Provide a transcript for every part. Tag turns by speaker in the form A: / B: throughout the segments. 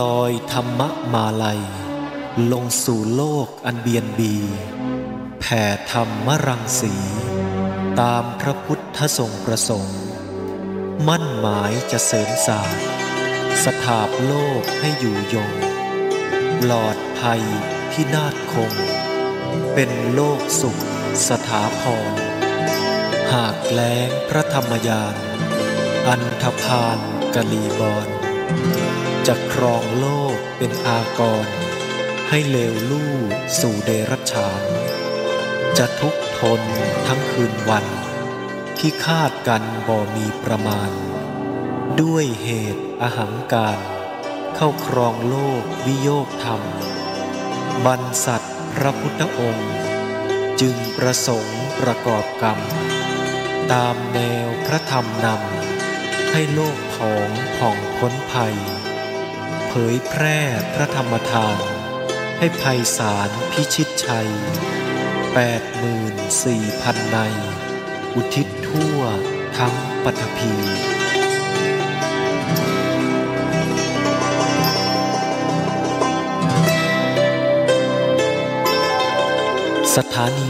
A: ลอยธรรมมาลัย ลงสู่โลกอันเบียนบี แผ่ธรรมรังสี ตามพระพุทธทรงประสงค์ มั่นหมายจะเสริมสาสสถาบโลกให้อยู่ยงปลอดภัยพินาศคง เป็นโลกสุขสถาพร หากแล้งพระธรรมยาน อันธพาลกลีบอนจะครองโลกเป็นอากรให้เลวลู่สู่เดรัจฉานจะทุกทนทั้งคืนวัน ที่คาดกันบ่มีประมาณ ด้วยเหตุอหังการ เข้าครองโลกวิโยคธรรม บรรสัตพระพุทธองค์ จึงประสงค์ประกอบกรรม ตามแนวพระธรรมนำให้โลกผองผ่องพ้นภัยเผยแพร่พระธรรมทานให้ภัยสารพิชิตชัย84,000ในอุทิศทั่วทั้งปฐพี สถานี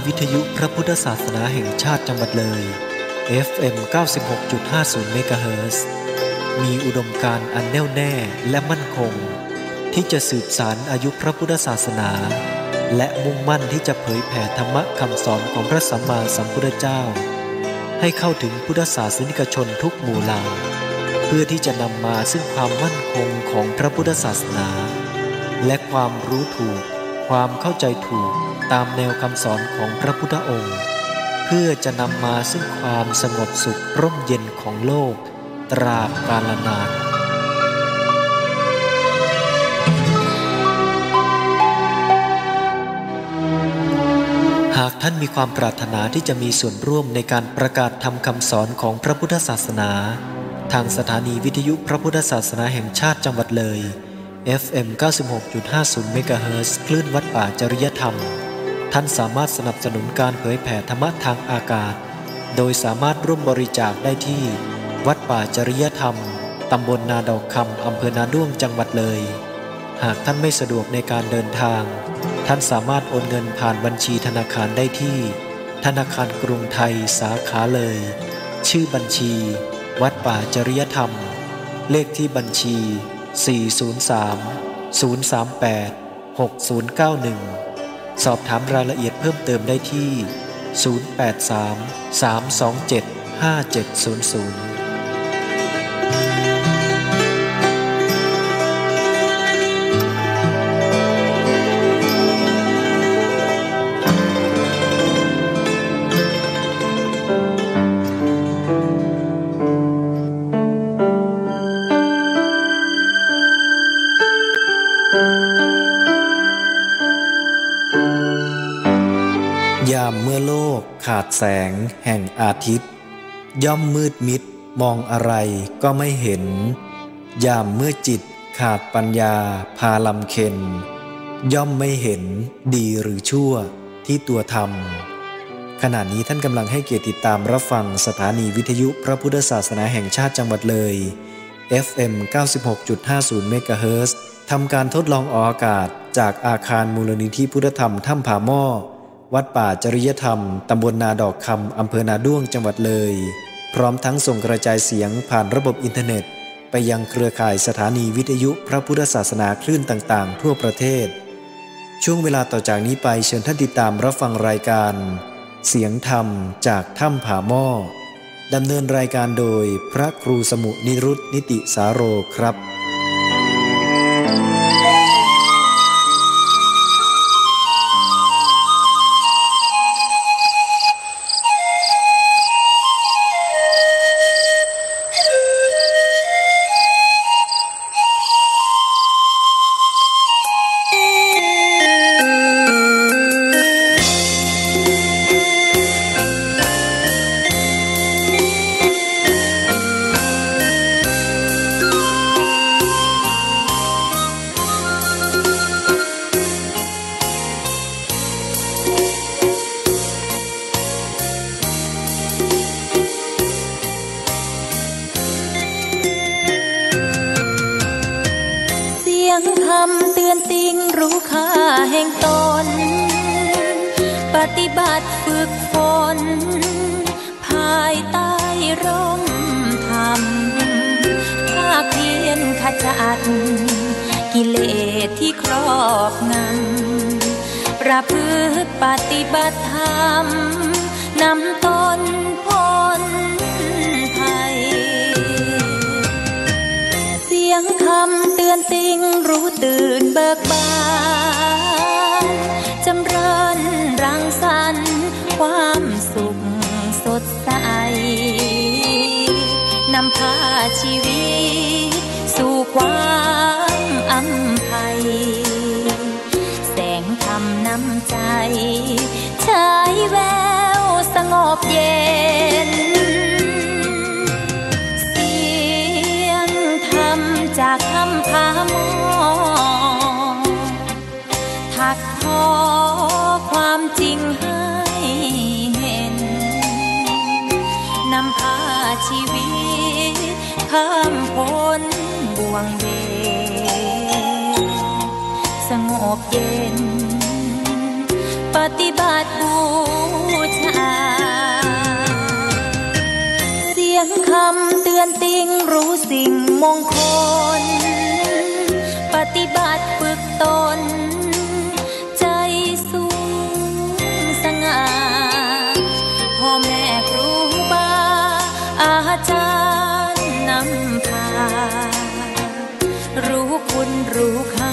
A: วิทยุพระพุทธศาสนาแห่งชาติจังหวัดเลย FM 96.50 m h ์มีอุดมการอันแน่วแน่และมั่นคง ที่จะสืบสารอายุพระพุทธศาสนา และมุ่งมั่นที่จะเผยแผ่ธรรมะคำสอนของพระสัมมาสัมพุทธเจ้า ให้เข้าถึงพุทธศาสนิกชนทุกหมู่เหล่าเพื่อที่จะนำมาซึ่งความมั่นคงของพระพุทธศาสนา และความรู้ถูกความเข้าใจถูกตามแนวคำสอนของพระพุทธองค์ เพื่อจะนำมาซึ่งความสงบสุขร่มเย็นของโลกราบกาลนานหากท่านมีความปรารถนาที่จะมีส่วนร่วมในการประกาศทำคำสอนของพระพุทธศาสนา ทางสถานีวิทยุพระพุทธศาสนาแห่งชาติจังหวัดเลย FM 96.50 MHz คลื่นวัดป่าจริยธรรม ท่านสามารถสนับสนุนการเผยแผ่ธรรมะทางอากาศ โดยสามารถร่วมบริจาคได้ที่วัดป่าจริยธรรม ตำบลนาดอกคำ อำเภอนาด้วงจังหวัดเลย หากท่านไม่สะดวกในการเดินทาง ท่านสามารถโอนเงินผ่านบัญชีธนาคารได้ที่ ธนาคารกรุงไทยสาขาเลย ชื่อบัญชี วัดป่าจริยธรรม เลขที่บัญชี 403 038 6091 สอบถามรายละเอียดเพิ่มเติมได้ที่ 083 327 5700ดแสงแห่งอาทิตย์ ย่อมมืดมิด มองอะไรก็ไม่เห็น ยามเมื่อจิต ขาดปัญญา พาลำเค็น ย่อมไม่เห็นดีหรือชั่วที่ตัวทำขณะนี้ท่านกำลังให้เกียรติติดตามรับฟังสถานีวิทยุพระพุทธศาสนาแห่งชาติจังหวัดเลย FM 96.50เมกะเฮิรตทำการทดลองออกอากาศจากอาคารมูลนิธิพุทธธรรม ถ้ำผาหม้อวัดป่าจริยธรรม ตำบลนาดอกคำอำเภอนาด้วงจังหวัดเลย พร้อมทั้งส่งกระจายเสียงผ่านระบบอินเทอร์เน็ต ไปยังเครือข่ายสถานีวิทยุพระพุทธศาสนาคลื่นต่าง ๆ ทั่วประเทศ ช่วงเวลาต่อจากนี้ไปเชิญท่านติดตามรับฟังรายการ เสียงธรรมจากถ้ำผาหม้อดำเนินรายการโดยพระครูสมุนิรุตนิติสาโรครับ
B: กปฏิบัติธรรม นำตนพ้นภัย เสียงคำเตือนสิ่งรู้ตื่นเบิกบาน จำเริญรังสรรค์ความสุขสดใส นำพาชีวิต สู่ความอันใช้แววสงบเย็น เสียงธรรมจากคำพามองถักทอความจริงให้เห็น นำพาชีวิตข้ามพ้นบ่วงเบสงบเย็นือนติงรู้สิ่งมงคล ปฏิบัติฝึกตน ใจสูงสง่าพ่อแม่ครูบาอาจารย์นำารู้คุณรู้ค่า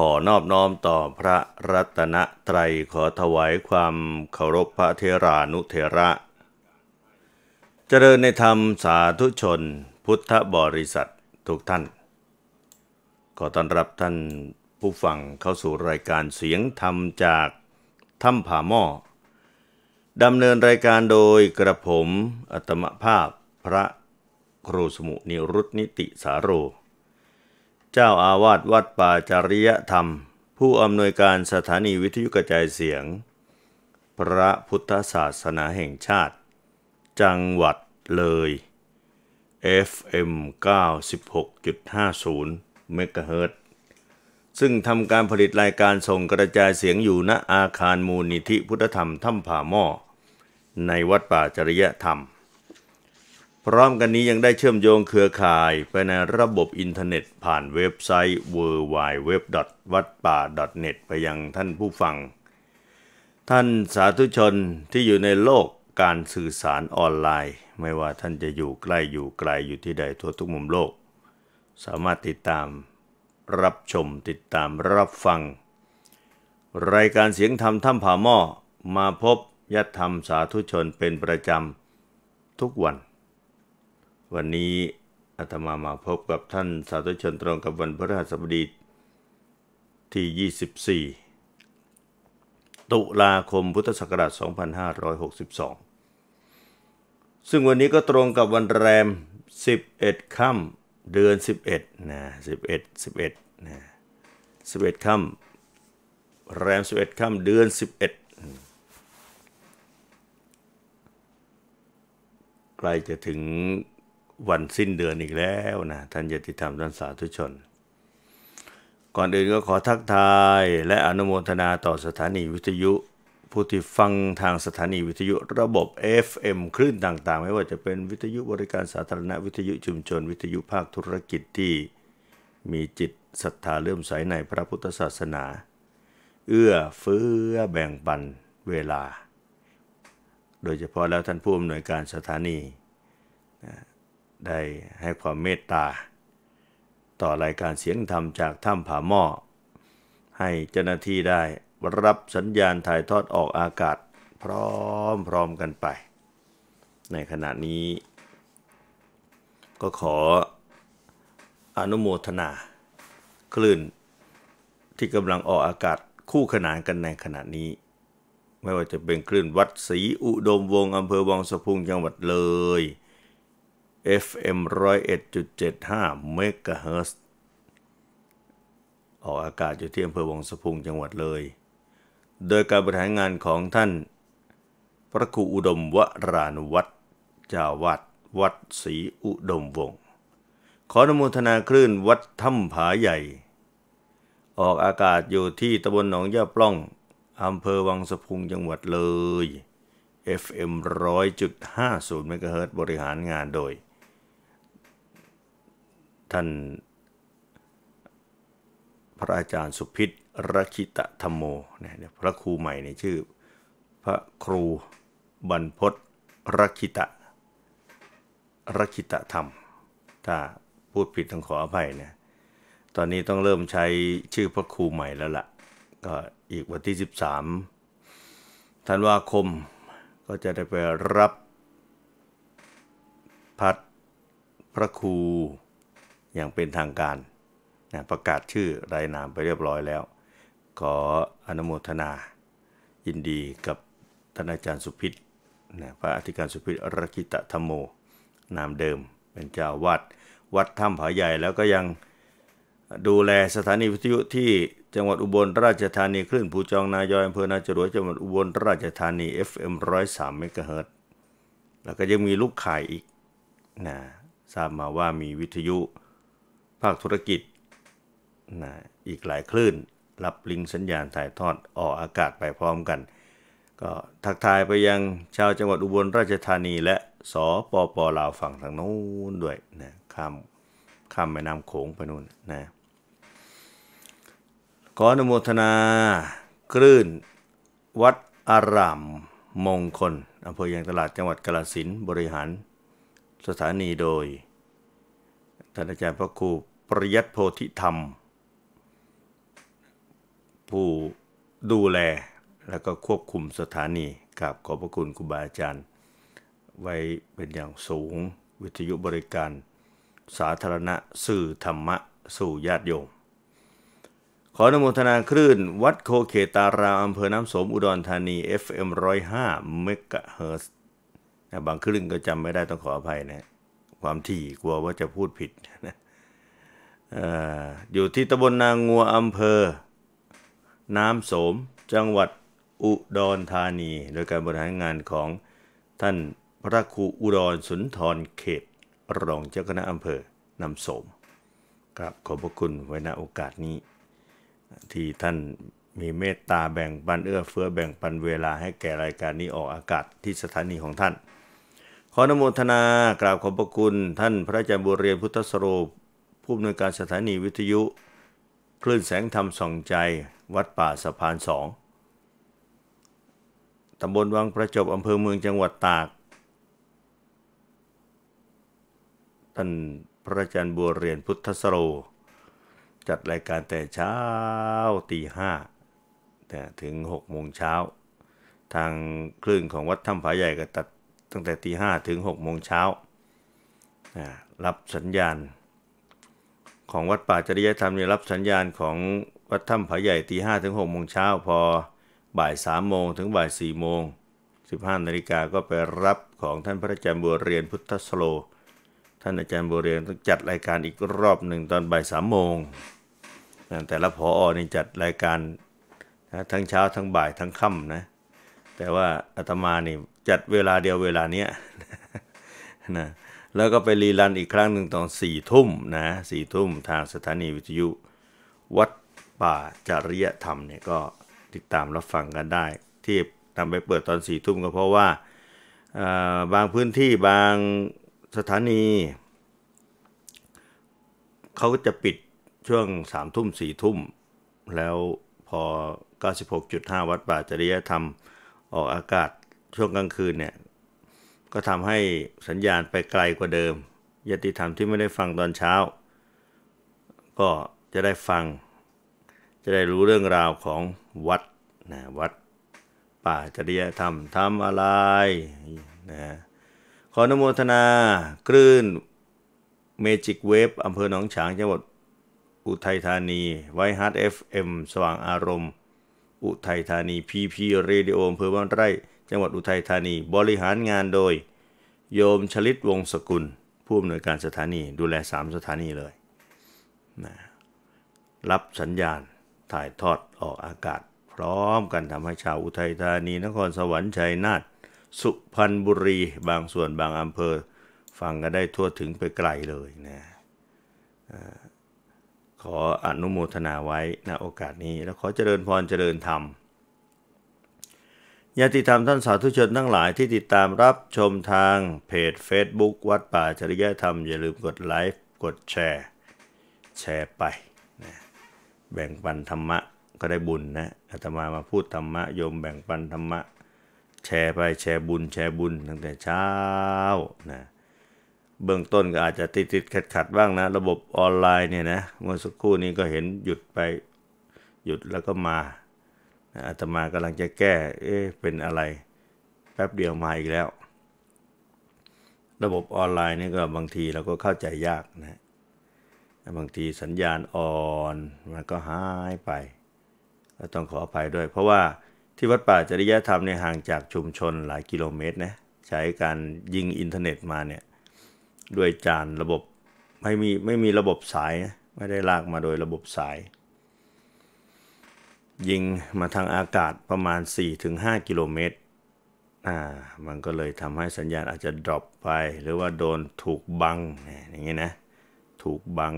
C: ขอนอบน้อมต่อพระรัตนตรัยขอถวายความเคารพพระเทรานุเทระ เจริญในธรรมสาธุชนพุทธบริษัททุกท่าน ขอต้อนรับท่านผู้ฟังเข้าสู่รายการเสียงธรรมจากถ้ำผาหม้อดำเนินรายการโดยกระผมอัตมภาพพระครูสมุนิรุตนิติสาโรเจ้าอาวาสวัดป่าจริยธรรม ผู้อำนวยการสถานีวิทยุกระจายเสียง พระพุทธศาสนาแห่งชาติ จังหวัดเลย FM 96.50 เมกะเฮิรตซึ่งทำการผลิตรายการส่งกระจายเสียงอยู่ณอาคารมูลนิธิพุทธธรรมถ้ำผาหม้อในวัดป่าจริยธรรมพร้อมกันนี้ยังได้เชื่อมโยงเครือข่ายไปในระบบอินเทอร์เน็ต ผ่านเว็บไซต์ w w w w a t p a .net ไปยังท่านผู้ฟัง ท่านสาธุชนที่อยู่ในโลกการสื่อสารออนไลน์ ไม่ว่าท่านจะอยู่ใกล้อยู่ไกลอยู่ที่ใดทั่วทุกมุมโลก สามารถติดตามรับชมติดตามรับฟัง รายการเสียงธรรมถ้ำผาหม้อมาพบยัตธรรมสาธุชนเป็นประจำทุกวันวันนี้อาตมามาพบกับท่านสาธุชนตรงกับวันพระราสบดีที่ 24 ตุลาคมพุทธศักราช 2562 ซึ่งวันนี้ก็ตรงกับวันแรม 11 ค่ำเดือน 11 นะ 11 11 นะ 11 ค่ำแรม 11 ค่ำเดือน 11 ใกล้จะถึงวันสิ้นเดือนอีกแล้วนะท่านยติธรรมท่านสาธุชน ก่อนอื่นก็ขอทักทายและอนุโมทนาต่อสถานีวิทยุผู้ที่ฟังทางสถานีวิทยุระบบ FM คลื่นต่างๆ ไม่ว่าจะเป็นวิทยุบริการสาธารณะ วิทยุชุมชน วิทยุภาคธุรกิจที่มีจิตศรัทธาเลื่อมใสในพระพุทธศาสนา เอื้อเฟื้อแบ่งปันเวลา โดยเฉพาะแล้วท่านผู้อำนวยการสถานีได้ให้ความเมตตา ต่อรายการเสียงธรรมจากถ้ำผาหม้อให้เจ้าหน้าที่ได้รับสัญญาณถ่ายทอดออกอากาศพร้อมพร้อมกันไป ในขณะนี้ ก็ขออนุโมทนาคลื่นที่กำลังออกอากาศคู่ขนานกันในขณะนี้ ไม่ว่าจะเป็นคลื่นวัดศรี อุดมวงอำเภอวังสะพุงจังหวัดเลย FM 101.75เมกะเฮิร์ออกอากาศอยู่ที่อำเภอวังสะพุงจังหวัดเลย โดยการบริหารงานของท่าน พระครูอุดมวรานวัดจาวัดวัดศรีอุดมวงศ์ ขอนโมทนาคลื่นวัดถ้ำผาใหญ่ ออกอากาศอยู่ที่ตำบลหนองย่าปล้อง อำเภอวังสะพุงจังหวัดเลย FM 100.50เมกะเฮิรตบริหารงานโดยท่านพระอาจารย์สุพิษรชิตธรรมโมนยพระครูใหม่ในชื่อ พระครูบรรพศรชิตะรชิตธรรม ถ้าพูดผิดต้องขออภัยนะตอนนี้ต้องเริ่มใช้ชื่อพระครูใหม่แล้วละ่ะ ก็อีกวันที่ 13ธันวาคม ก็จะได้ไปรับพัดพระครูอย่างเป็นทางการนะประกาศชื่อ รายนามไปเรียบร้อยแล้ว ขออนุโมทนา ยินดีกับท่านอาจารย์สุพิษนะพระอธิการสุพิษรกิตธรรมโมนามเดิม เป็นเจ้าวาดวัดถ้ำผาใหญ่ แล้วก็ยังดูแลสถานีวิทยุที่จังหวัดอุบลราชธานี คลื่นผู้จองนายอยอำเภอนาจรวยจังหวัดอุบลราชธานี FM 103เมกะเฮิรตแล้วก็ยังมีลูกข่ายอีกนะทราบมาว่ามีวิทยุภาคธุรกิจนะอีกหลายคลื่นรับลิงสัญญาณถ่ายทอดออกอากาศไปพร้อมกัน ก็ทักทายไปยังชาวจังหวัดอุบลราชธานีและสปปลาว ฝั่งทางนู้นด้วยนะข้ามข้ามแม่น้ำโขงไปนู่นนะขออนุโมทนา คลื่นวัดอารามมงคลอำเภอยางตลาดจังหวัดกาลสินบริหารสถานีโดยท่านอาจารย์พระครูปริยัติโพธิธรรม ผู้ดูแลและก็ควบคุมสถานีกราบขอบพระคุณครูบาอาจารย์ ไว้เป็นอย่างสูงวิทยุบริการสาธารณะ สื่อธรรมะ สู่ญาติโยม ขอนมทนาคลื่น วัดโคเคตารามอำเภอน้ำสมอุดรธานี FM 105เมกะเฮิร์บางคลื่นก็จำไม่ได้ต้องขออภัยนะ ความถี่กลัวว่าจะพูดผิดนะอยู่ที่ตำบลนางงัวอำเภอ น้ำโสมจังหวัดอุดรธานี โดยการบริหารงานของท่านพระครูอุดรสุนทรเขตรองเจ้าคณะอำเภอนำโสมครับขอบพระคุณไว้ณโอกาสนี้ ที่ท่านมีเมตตาแบ่งปันเอื้อเฟื้อแบ่งปันเวลาให้แก่รายการนี้ออกอากาศที่สถานีของท่าน ขอนโมทนากราบขอบพระคุณ ท่านพระอาจารย์บุเรียนพุทธสโรผู้อำนวยการสถานีวิทยุคลื่นแสงธรรมส่องใจวัดป่าสะพานสอง ตำบลวังประจบอำเภอเมืองจังหวัดตาก ท่านพระอาจารย์บัวเรียนพุทธสโร จัดรายการแต่เช้าตีห้าแต่ถึงหกโมงเช้า ทางคลื่นของวัดถ้ำผาใหญ่ก็ตัดตั้งแต่ตีห้าถึงหกโมงเช้ารับสัญญาณของวัดป่าจริยธรรมเนี่ยรับสัญญาณของวัดถ้ำผาใหญ่ตีห้าถึงหกโมงเช้าพอบ่ายสามโมงถึงบ่ายสี่โมงสิบห้านาฬิกาก็ไปรับของท่านพระอาจารย์บัวเรียนพุทธสโล ท่านอาจารย์บัวเรียนต้องจัดรายการอีกรอบหนึ่งตอนบ่ายสามโมงแต่ละพออนี่จัดรายการนะทั้งเช้าทั้งบ่ายทั้งค่ำนะ แต่ว่าอาตมานี่จัดเวลาเดียวเวลาเนี้ยนะแล้วก็ไปรีรันอีกครั้งหนึ่งตอนสี่ทุ่มนะสี่ทุ่มทางสถานีวิทยุวัดป่าจริยธรรมเนี่ยก็ติดตามรับฟังกันได้ ที่ทำไปเปิดตอนสี่ทุ่มก็เพราะว่าบางพื้นที่บางสถานีเขาจะปิดช่วงสามทุ่มสี่ทุ่มแล้วพอ 96.5 วัดป่าจริยธรรมออกอากาศช่วงกลางคืนเนี่ยก็ทำให้สัญญาณไปไกลกว่าเดิม ยติธรรมที่ไม่ได้ฟังตอนเช้า ก็จะได้ฟัง จะได้รู้เรื่องราวของวัดนะวัดป่าจริยธรรมทำอะไรนะขอนโมทนาคลื่นเมจิกเวฟอำเภอหนองฉาง จังหวัดอุทัยธานีไวฮาร์ดเอฟเอ็มสว่างอารมณ์ อุทัยธานีพีพีเรดิโออำเภอบ้านไร่จังหวัดอุทัยธานีบริหารงานโดยโยมชลิตวงศกุล ผู้อำนวยการสถานี ดูแลสามสถานีเลยนะรับสัญญาณถ่ายทอดออกอากาศ พร้อมกันทำให้ชาวอุทัยธานี นครสวรรค์ชัยนาทสุพรรณบุรี บางส่วนบางอำเภอ ฟังกันได้ทั่วถึงไปไกลเลยนะขออนุโมทนาไว้ณโอกาสนี้ แล้วขอเจริญพรเจริญธรรมญาติธรรมท่านสาธุชนทั้งหลายที่ติดตามรับชมทางเพจ Facebook วัดป่าจริยธรรมอย่าลืมกดไลค์กดแชร์ แชร์ไปนะแบ่งปันธรรมะก็ได้บุญนะอาตมามาพูดธรรมะโยมแบ่งปันธรรมะ แชร์ไปแชร์บุญ แชร์บุญตั้งแต่เช้านะเบื้องต้นก็อาจจะติดติดขัดขัดบ้างนะ ระบบออนไลน์เนี่ยนะเมื่อสักครู่นี้ก็เห็นหยุดไปหยุดแล้วก็มาอาตมากำลังจะแก้ เอ๊ะ เป็นอะไร แป๊บเดียวมาอีกแล้ว ระบบออนไลน์นี่ก็บางทีเราก็เข้าใจยากนะบางทีสัญญาณอ่อน มันก็หายไป ก็ต้องขออภัยด้วย เพราะว่าที่วัดป่าจริยธรรมเนี่ยห่างจากชุมชนหลายกิโลเมตรนะ ใช้การยิงอินเทอร์เน็ตมาเนี่ยด้วยจานระบบไม่มีไม่มีระบบสายนะไม่ได้ลากมาโดยระบบสายยิงมาทางอากาศประมาณ 4-5กิโลเมตรอ่า มันก็เลยทำให้สัญญาณอาจจะดรอปไป หรือว่าโดนถูกบังอย่างเงี้ยนะ ถูกบัง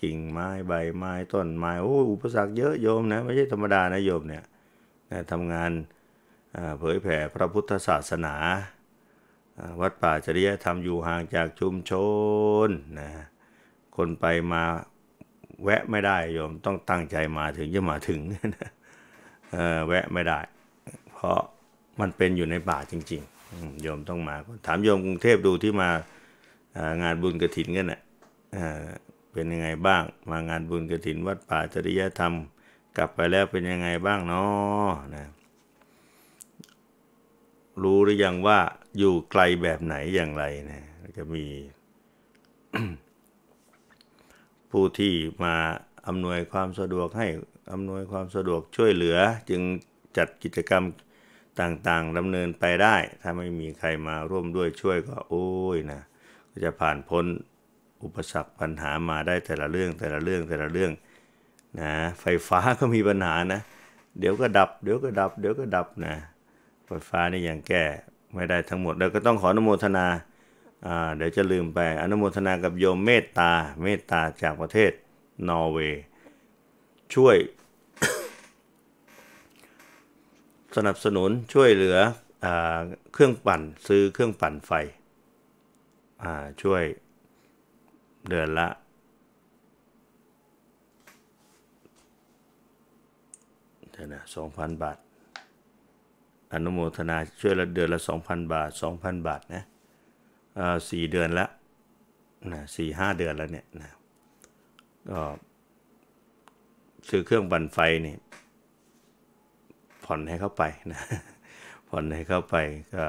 C: กิ่งไม้ใบไม้ต้นไม้ โอ้อุปสรรคเยอะโยมนะ ไม่ใช่ธรรมดานะโยมเนี่ยนะทำงานเผยแผ่พระพุทธศาสนา วัดป่าจริยธรรมอยู่ห่างจากชุมชนนะ คนไปมาแวะไม่ได้โยมต้องตั้งใจมาถึงจะมาถึงเออแวะไม่ได้ เพราะมันเป็นอยู่ในป่าจริงๆโยมต้องมา ถามโยมกรุงเทพดูที่มางานบุญกระถินกันนะ่ะเป็นยังไงบ้าง มางานบุญกระถินวัดป่าจริยธรรม กลับไปแล้วเป็นยังไงบ้างเนาะนะรู้หรือยังว่า อยู่ไกลแบบไหนอย่างไรนะจะมีผู้ที่มาอำนวยความสะดวก ให้อำนวยความสะดวกช่วยเหลือ จึงจัดกิจกรรมต่างๆดำเนินไปได้ ถ้าไม่มีใครมาร่วมด้วยช่วยก็ โอ้ยนะ ก็จะผ่านพ้นอุปสรรคปัญหามาได้แต่ละเรื่องแต่ละเรื่องแต่ละเรื่องนะไฟฟ้าก็มีปัญหานะ เดี๋ยวก็ดับ เดี๋ยวก็ดับ เดี๋ยวก็ดับนะไฟฟ้านี่ยังแก้ไม่ได้ทั้งหมดเราวก็ต้องขออนุโมทนาเดี๋ยวจะลืมไปอนุโมทนากับโยมเมตตาเมตตา จากประเทศนอร์เวย์ช่วย สนับสนุนช่วยเหลืออเครื่องปั่นซื้อเครื่องปั่นไฟช่วยเดือนละเดี๋ยนะสองพันบาท อนุโมทนาช่วยละ เดือนละสองพันบาทสองพันบาทนะสี่เดือนแล้วนะสี่ห้าเดือนแล้วเนี่ยนะก็ซื้อเครื่องบันไฟนี่ผ่อนให้เข้าไปนะผ่อนให้เข้าไปก็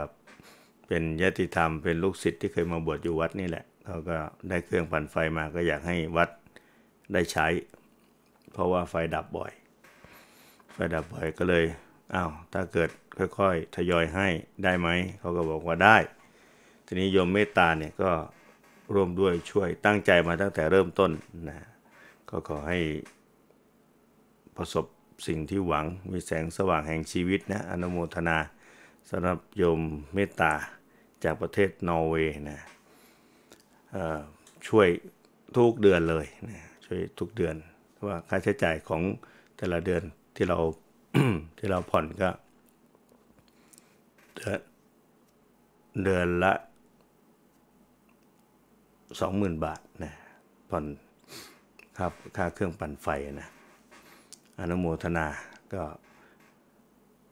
C: เป็นยติธรรมเป็นลูกศิษย์ที่เคยมาบวชอยู่วัดนี่แหละเขาก็ได้เครื่องปั่นไฟมาก็อยากให้วัดได้ใช้ เพราะว่าไฟดับบ่อย ไฟดับบ่อยก็เลยอา้าวถ้าเกิดค่อยๆทยอยให้ได้ไหมเขาก็บอกว่าได้ทีนี้โยมเมตตาเนี่ยก็ร่วมด้วยช่วยตั้งใจมาตั้งแต่เริ่มต้นนะก็ขอให้ประสบสิ่งที่หวังมีแสงสว่างแห่งชีวิตนะอนุโมทนาสำหรับโยมเมตตาจากประเทศนอร์เวย์นะช่วยทุกเดือนเลยนะช่วยทุกเดือนว่าค่าใช้จ่ายของแต่ละเดือนที่เราที่เราผ่อนก็เดือนเดือนละสองหมื่นบาทนะผ่อนครับค่าเครื่องปั่นไฟนะอนุโมทนา ก็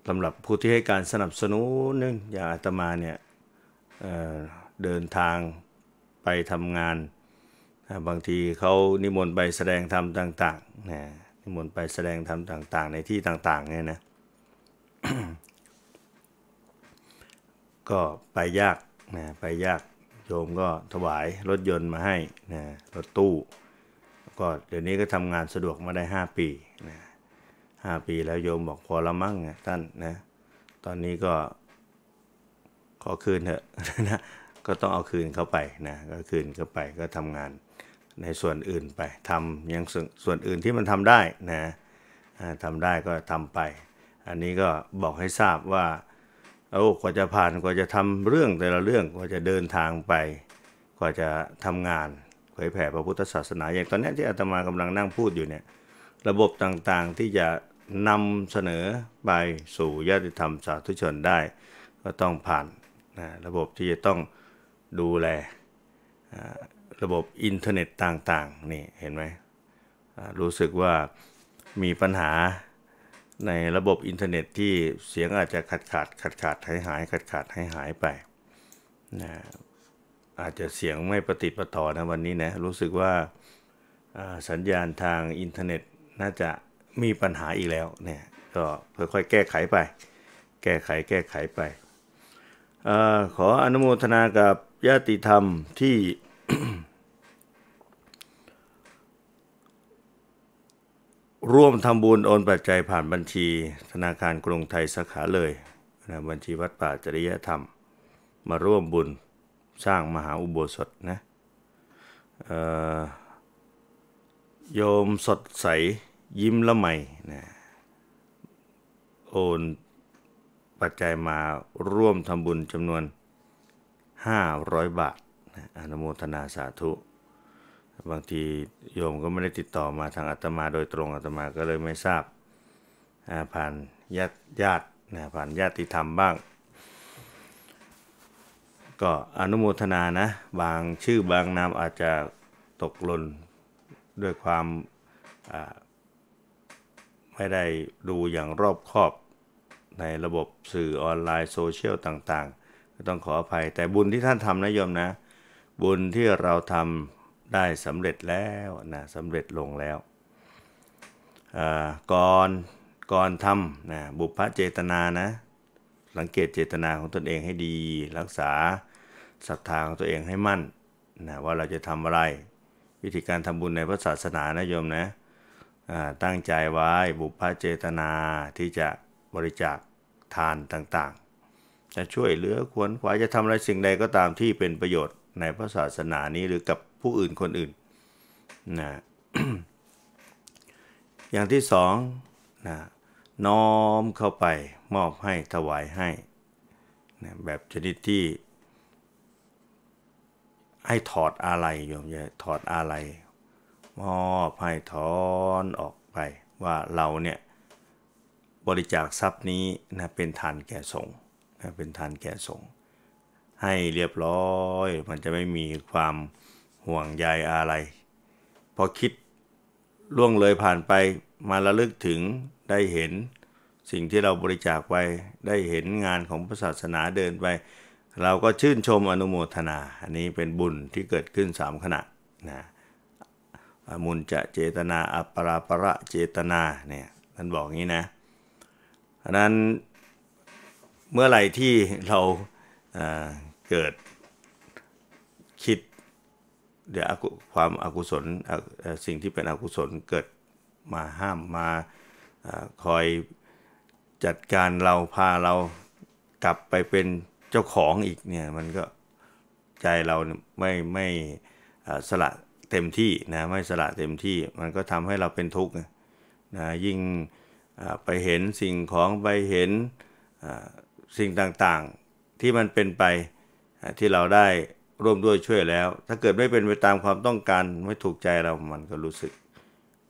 C: สำหรับผู้ที่ให้การสนับสนุนนึง อย่างอาตมา เนี่ยเเดินทางไปทำงานบางทีเขานิมนต์ไปแสดงธรรมต่าง ๆนะนิมนต์ไปแสดงธรรมต่าง ๆ ในที่ต่าง ๆ เนี่ยนะก็ไปยากนะไปยากโยมก็ถวายรถยนต์มาให้นะรถตู้ก็เดี๋ยวนี้ก็ทำงานสะดวกมาได้ 5 ปีนะห้าปีแล้วโยมบอกพอละมั่งนะท่านนะ ตอนนี้ก็ขอคืนเถอะนะก็ต้องเอาคืนเข้าไปนะก็คืนเข้าไปก็ทำงานในส่วนอื่นไปทำยังส่วนอื่นที่มันทำได้นะทำได้ก็ทำไป อันนี้ก็บอกให้ทราบว่าโอ้กว่าจะผ่านกว่าจะทำเรื่องแต่ละเรื่อง กว่าจะเดินทางไปกว่าจะทำงานเผยแผ่พระพุทธศาสนา อย่างตอนนี้ ที่อาตมากำลังนั่งพูดอยู่เนี่ยระบบต่างๆที่จะนำเสนอไปสู่ญาติธรรมสาธุชนได้ ก็ต้องผ่านนะระบบที่จะต้องดูแลระบบอินเทอร์เน็ตต่างๆนี่เห็นไหมรู้สึกว่ามีปัญหาในระบบอินเทอร์เน็ตที่เสียงอาจจะขาดขาดขาดขาดหายหายขาดขาดหายหายไปนะอาจจะเสียงไม่ประติดประต่อนะวันนี้นะ รู้สึกว่าสัญญาณทางอินเทอร์เน็ตน่าจะมีปัญหาอีกแล้วเนี่ยก็ค่อยๆแก้ไขไป แก้ไขแก้ไขไปอขออนุโมทนากับญาติธรรมที่ร่วมทำบุญโอนปัจจัยผ่านบัญชีธนาคารกรุงไทยสาขาเลยนะบัญชีวัดป่าจริยธรรมมาร่วมบุญสร้างมหาอุโบสถนะโยมสดใสยิ้มละไมนะโอนปัจจัยมาร่วมทำบุญจำนวน 500 บาทนะอนุโมทนาสาธุบางทีโยมก็ไม่ได้ติดต่อมาทางอาตมาโดยตรงอาตมาก็เลยไม่ทราบผ่านญาติญาตินะผ่านญาติธรรมบ้าง ก็อนุโมทนานะบางชื่อบางนามอาจจะตกหล่นด้วยความไม่ได้ดูอย่างรอบคอบในระบบสื่อออนไลน์โซเชียลต่างๆ ก็ต้องขออภัย แต่บุญที่ท่านทำนะโยมนะ บุญที่เราทำได้สำเร็จแล้วนะสำเร็จลงแล้วก่อนก่อนทำนะบุพเจตนานะสังเกตเจตนาของตนเองให้ดีรักษาศรัทธาของตัวเองให้มั่นนะว่าเราจะทำอะไร วิธีการทำบุญในพระศาสนานะโยมนะตั้งใจไว้บุพเจตนาที่จะบริจาคทานต่างๆจะช่วยเหลือควรขวายจะทำอะไรสิ่งใดก็ตามที่เป็นประโยชน์ในพระศาสนานี้หรือกับผู้อื่นคนอื่นนะอย่างที่สองนะน้อมเข้าไปมอบให้ถวายให้นะแบบชนิดที่ให้ถอดอะไรโยม่าถอดอะไร มอบให้ถอนออกไป ว่าเราเนี่ย บริจาคทรัพย์นี้นะเป็นทานแก่สงฆ์นะเป็นทานแก่สงฆ์ให้เรียบร้อยมันจะไม่มีความห่วงใยอะไร พอคิดล่วงเลยผ่านไปมาระลึกถึงได้เห็นสิ่งที่เราบริจาคไปได้เห็นงานของพระศาสนาเดินไป เราก็ชื่นชมอนุโมทนา อันนี้เป็นบุญที่เกิดขึ้นสามขณะนะมุนจะเจตนาอัปราประเจตนาเนี่ยท่านบอกงี้นะันนั้นเมื่อไหร่ที่เราเกิดเดี๋ยวความอากุศลสิ่งที่เป็นอกุศลเกิดมาห้ามมาคอยจัดการเราพาเรากลับไปเป็นเจ้าของอีกเนี่ยมันก็ใจเราไม่ไม่สละเต็มที่นะไม่สละเต็มที่มันก็ทำให้เราเป็นทุกข์นะยิ่งไปเห็นสิ่งของไปเห็นสิ่งต่างๆที่มันเป็นไปที่เราได้ร่วมด้วยช่วยแล้วถ้าเกิดไม่เป็นไปตามความต้องการไม่ถูกใจเรามันก็รู้สึก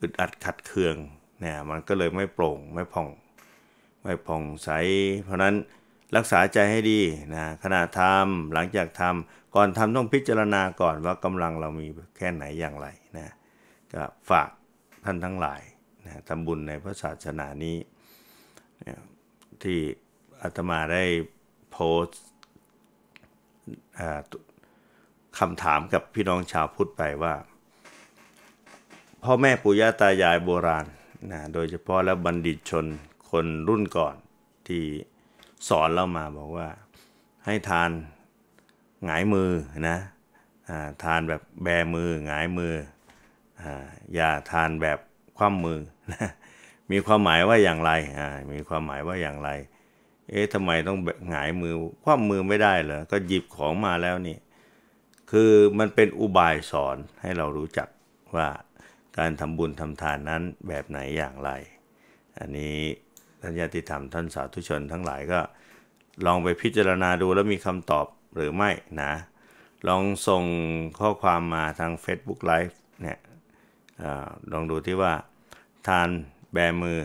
C: อึดอัดขัดเคืองเนี่ยมันก็เลยไม่โปร่งไม่พองไม่ผ่องใส เพราะนั้นรักษาใจให้ดีนะขณะทำหลังจากทำก่อนทำต้องพิจารณาก่อนว่ากำลังเรามีแค่ไหนอย่างไรนะก็ฝากท่านทั้งหลายนะทำบุญในพระศาสนานี้นะที่อาตมาได้โพสคำถามกับพี่น้องชาวพุทธไปว่าพ่อแม่ปู่ย่าตายายโบราณนะโดยเฉพาะแล้วบัณฑิตชนคนรุ่นก่อนที่สอนเรามาบอกว่า ให้ทานหงายมือนะทานแบบแบมือหงายมืออย่าทานแบบคว่ำมือนะมีความหมายว่าอย่างไรมีความหมายว่าอย่างไร เอ๊ะทำไมต้องหงายมือคว่ำมือไม่ได้เหรอก็หยิบของมาแล้วนี่คือมันเป็นอุบายสอนให้เรารู้จักว่าการทำบุญทำทานนั้นแบบไหนอย่างไร อันนี้ท่านญาติธรรมท่านสาธุชนทั้งหลายก็ ลองไปพิจารณาดูแล้วมีคำตอบหรือไม่นะ ลองส่งข้อความมาทาง Facebook Live เนี่ยอลองดูที่ว่าทานแบมือ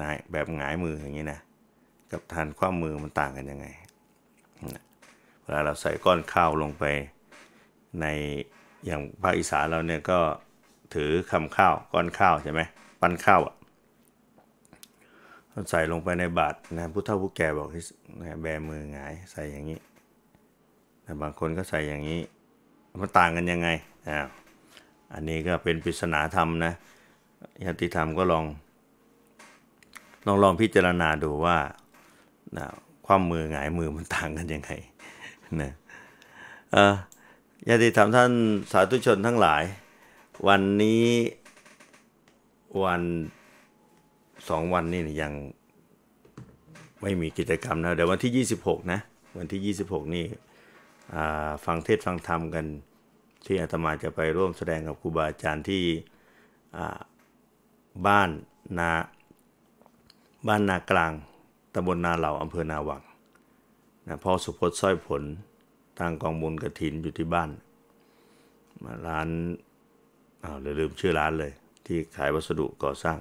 C: นายแบบหงายมืออย่างนี้นะ กับทานคว่ำมือมันต่างกันยังไง เวลาเราใส่ก้อนข้าวลงไปในอย่างภาคอีสานเราเนี่ยก็ถือคำข้าวก้อนข้าวใช่ไหม ปั้นข้าวอ่ะใส่ลงไปในบาตรนะผู้เฒ่าผู้แก่บอกทีแบมือหงายใส่อย่างนี้แต่บางคนก็ใส่อย่างนี้ มันต่างกันยังไงอ่าอันนี้ก็เป็นปริศนาธรรม นะยติธรรมก็ลอง ลองลองพิจารณาดูว่านะความมือหงายมือมันต่างกันยังไงนะเออญาติธรรมท่านสาธุชนทั้งหลาย วันนี้วันสองวันนี่ยังไม่มีกิจกรรมนะเดี๋ยววันที่ 26 นะ วันที่ 26 นี่ฟังเทศฟังธรรมกัน ที่อาตมาจะไปร่วมแสดงกับครูบาอาจารย์ที่บ้านนาบ้านนากลางตำบลนาเหล่าอำเภอนาวังนะพ่อสุพจน์สร้อยผลตั้งกองบุญกระถินอยู่ที่บ้าน ร้านอ้าวลืมชื่อร้านเลยที่ขายวัสดุก่อสร้าง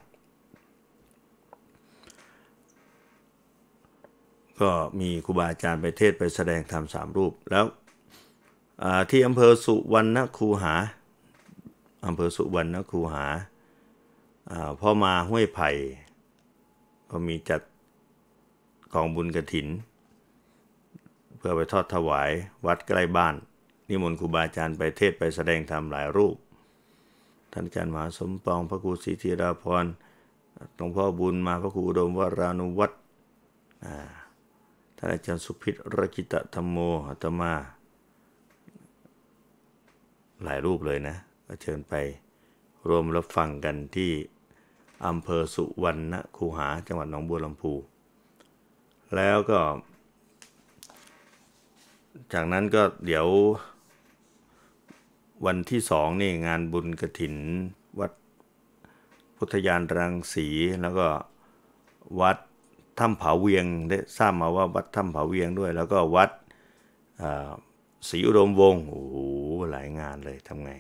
C: ก็มีครูบาอาจารย์ไปเทศไปแสดงธรรมสามรูปแล้วที่อำเภอสุวรรณคูหาอำเภอสุวรรณคูหาพ่อมาห้วยไผ่ก็มีจัดกองบุญกระถิ่นเพื่อไปทอดถวายวัดใกล้บ้าน นิมนต์ครูบาอาจารย์ไปเทศไปแสดงธรรมหลายรูป ท่านอาจารย์มหาสมปองพระครูศรีธีราพรหลวงพ่อบุญมาพระครูอุดมวรานุวัตรท่านอาจารย์สุพิษรกิตธรรมโมอัตมา หลายรูปเลยนะเชิญไปรวมรับฟังกันที่ อำเภอสุวรรณคูหาจังหวัดหนองบัวลำพู แล้วก็จากนั้นก็เดี๋ยววันที่สองนี่งานบุญกระถินวัดพุทธยานรังสี แล้วก็วัดถ้ำผาเวียงได้ทราบมาว่าวัดถ้ำผาเวียงด้วย แล้วก็วัดศรีอุดมวงศ์โอ้โหหลายงานเลยทำไง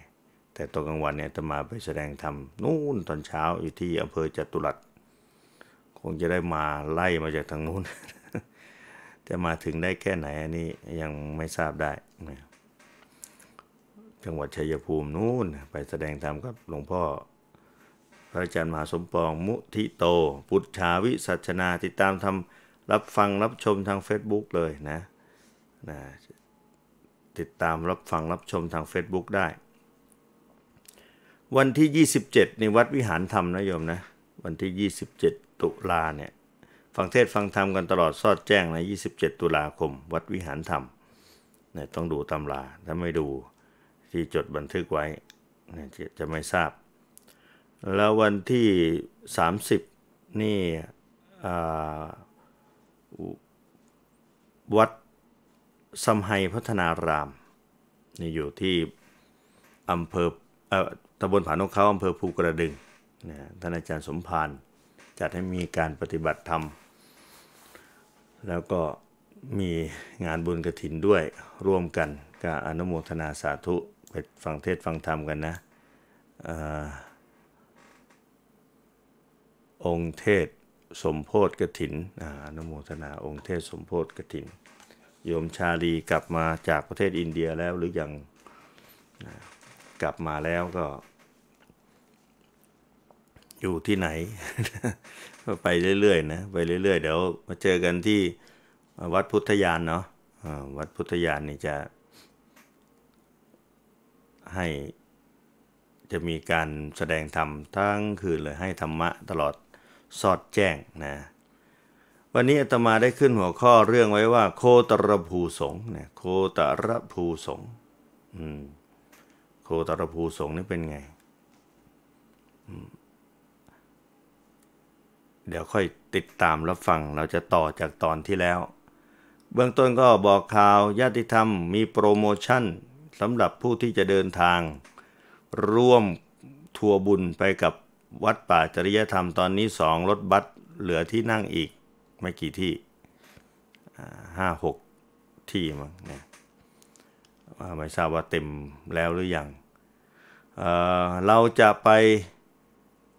C: แต่ตอนกลางวันเนี่ยจะมาไปแสดงธรรมนู่นตอนเช้าอยู่ที่อำเภอจตุรัสคงจะได้มาไล่มาจากทางนู้นจะมาถึงได้แค่ไหนอันนี้ยังไม่ทราบได้นะจังหวัดชัยภูมินู่นไปแสดงธรรมกับหลวงพ่อ พระอาจารย์มหาสมปองมุทิโตพุทธาวิสัชนาติดตามทำรับฟังรับชมทาง Facebook เลยนะนะ ติดตามรับฟังรับชมทาง Facebook ได้ วันที่ 27 ในวัดวิหารธรรมนะโยมนะ วันที่ 27 ตุลาเนี่ยฟังเทศฟังธรรมกันตลอดสอดแจ้งใน 27 ตุลาคม วัดวิหารธรรมเนี่ยต้องดูตำรา ถ้าไม่ดูที่จดบันทึกไว้เนี่ยจะไม่ทราบ แล้ววันที่ 30นี่วัดสัมไฮพัฒนารามนี่อยู่ที่อำเภอตำบลผานกเขาอำเภอภูกระดึงนท่านอาจารย์สมพานจัดให้มีการปฏิบัติธรรม แล้วก็มีงานบุญกระถินด้วยร่วมกันกับอนุโมทนาสาธุไปฟังเทศฟังธรรมกันนะอองค์เทศสมโพธกระถินอนุโมทนาองค์เทศสมโพธกระถิน โยมชาลีกลับมาจากประเทศอินเดียแล้วหรือยังกลับมาแล้วก็อยู่ที่ไหนไปเรื่อยๆนะไปเรื่อย ๆ เดี๋ยวมาเจอกันที่วัดพุทธยานเนาะวัดพุทธยานนี่จะให้จะมีการแสดงธรรมทั้งคืนเลยให้ธรรมะตลอดสอดแจ้งนะ วันนี้อาตมาได้ขึ้นหัวข้อเรื่องไว้ว่า โคตรภูสง เนี่ย โคตรภูสงโคตรภูสง นี่เป็นไงเดี๋ยวค่อยติดตามรับฟังเราจะต่อจากตอนที่แล้ว เบื้องต้นก็บอกข่าวญาติธรรมมีโปรโมชั่นสำหรับผู้ที่จะเดินทาง ร่วมทัวร์บุญไปกับวัดป่าจริยธรรมตอนนี้สองรถบัสเหลือที่นั่งอีกไม่กี่ที่ห้าหกที่มั้งเนี่ยไม่ทราบว่าเต็มแล้วหรืออยังเเราจะไป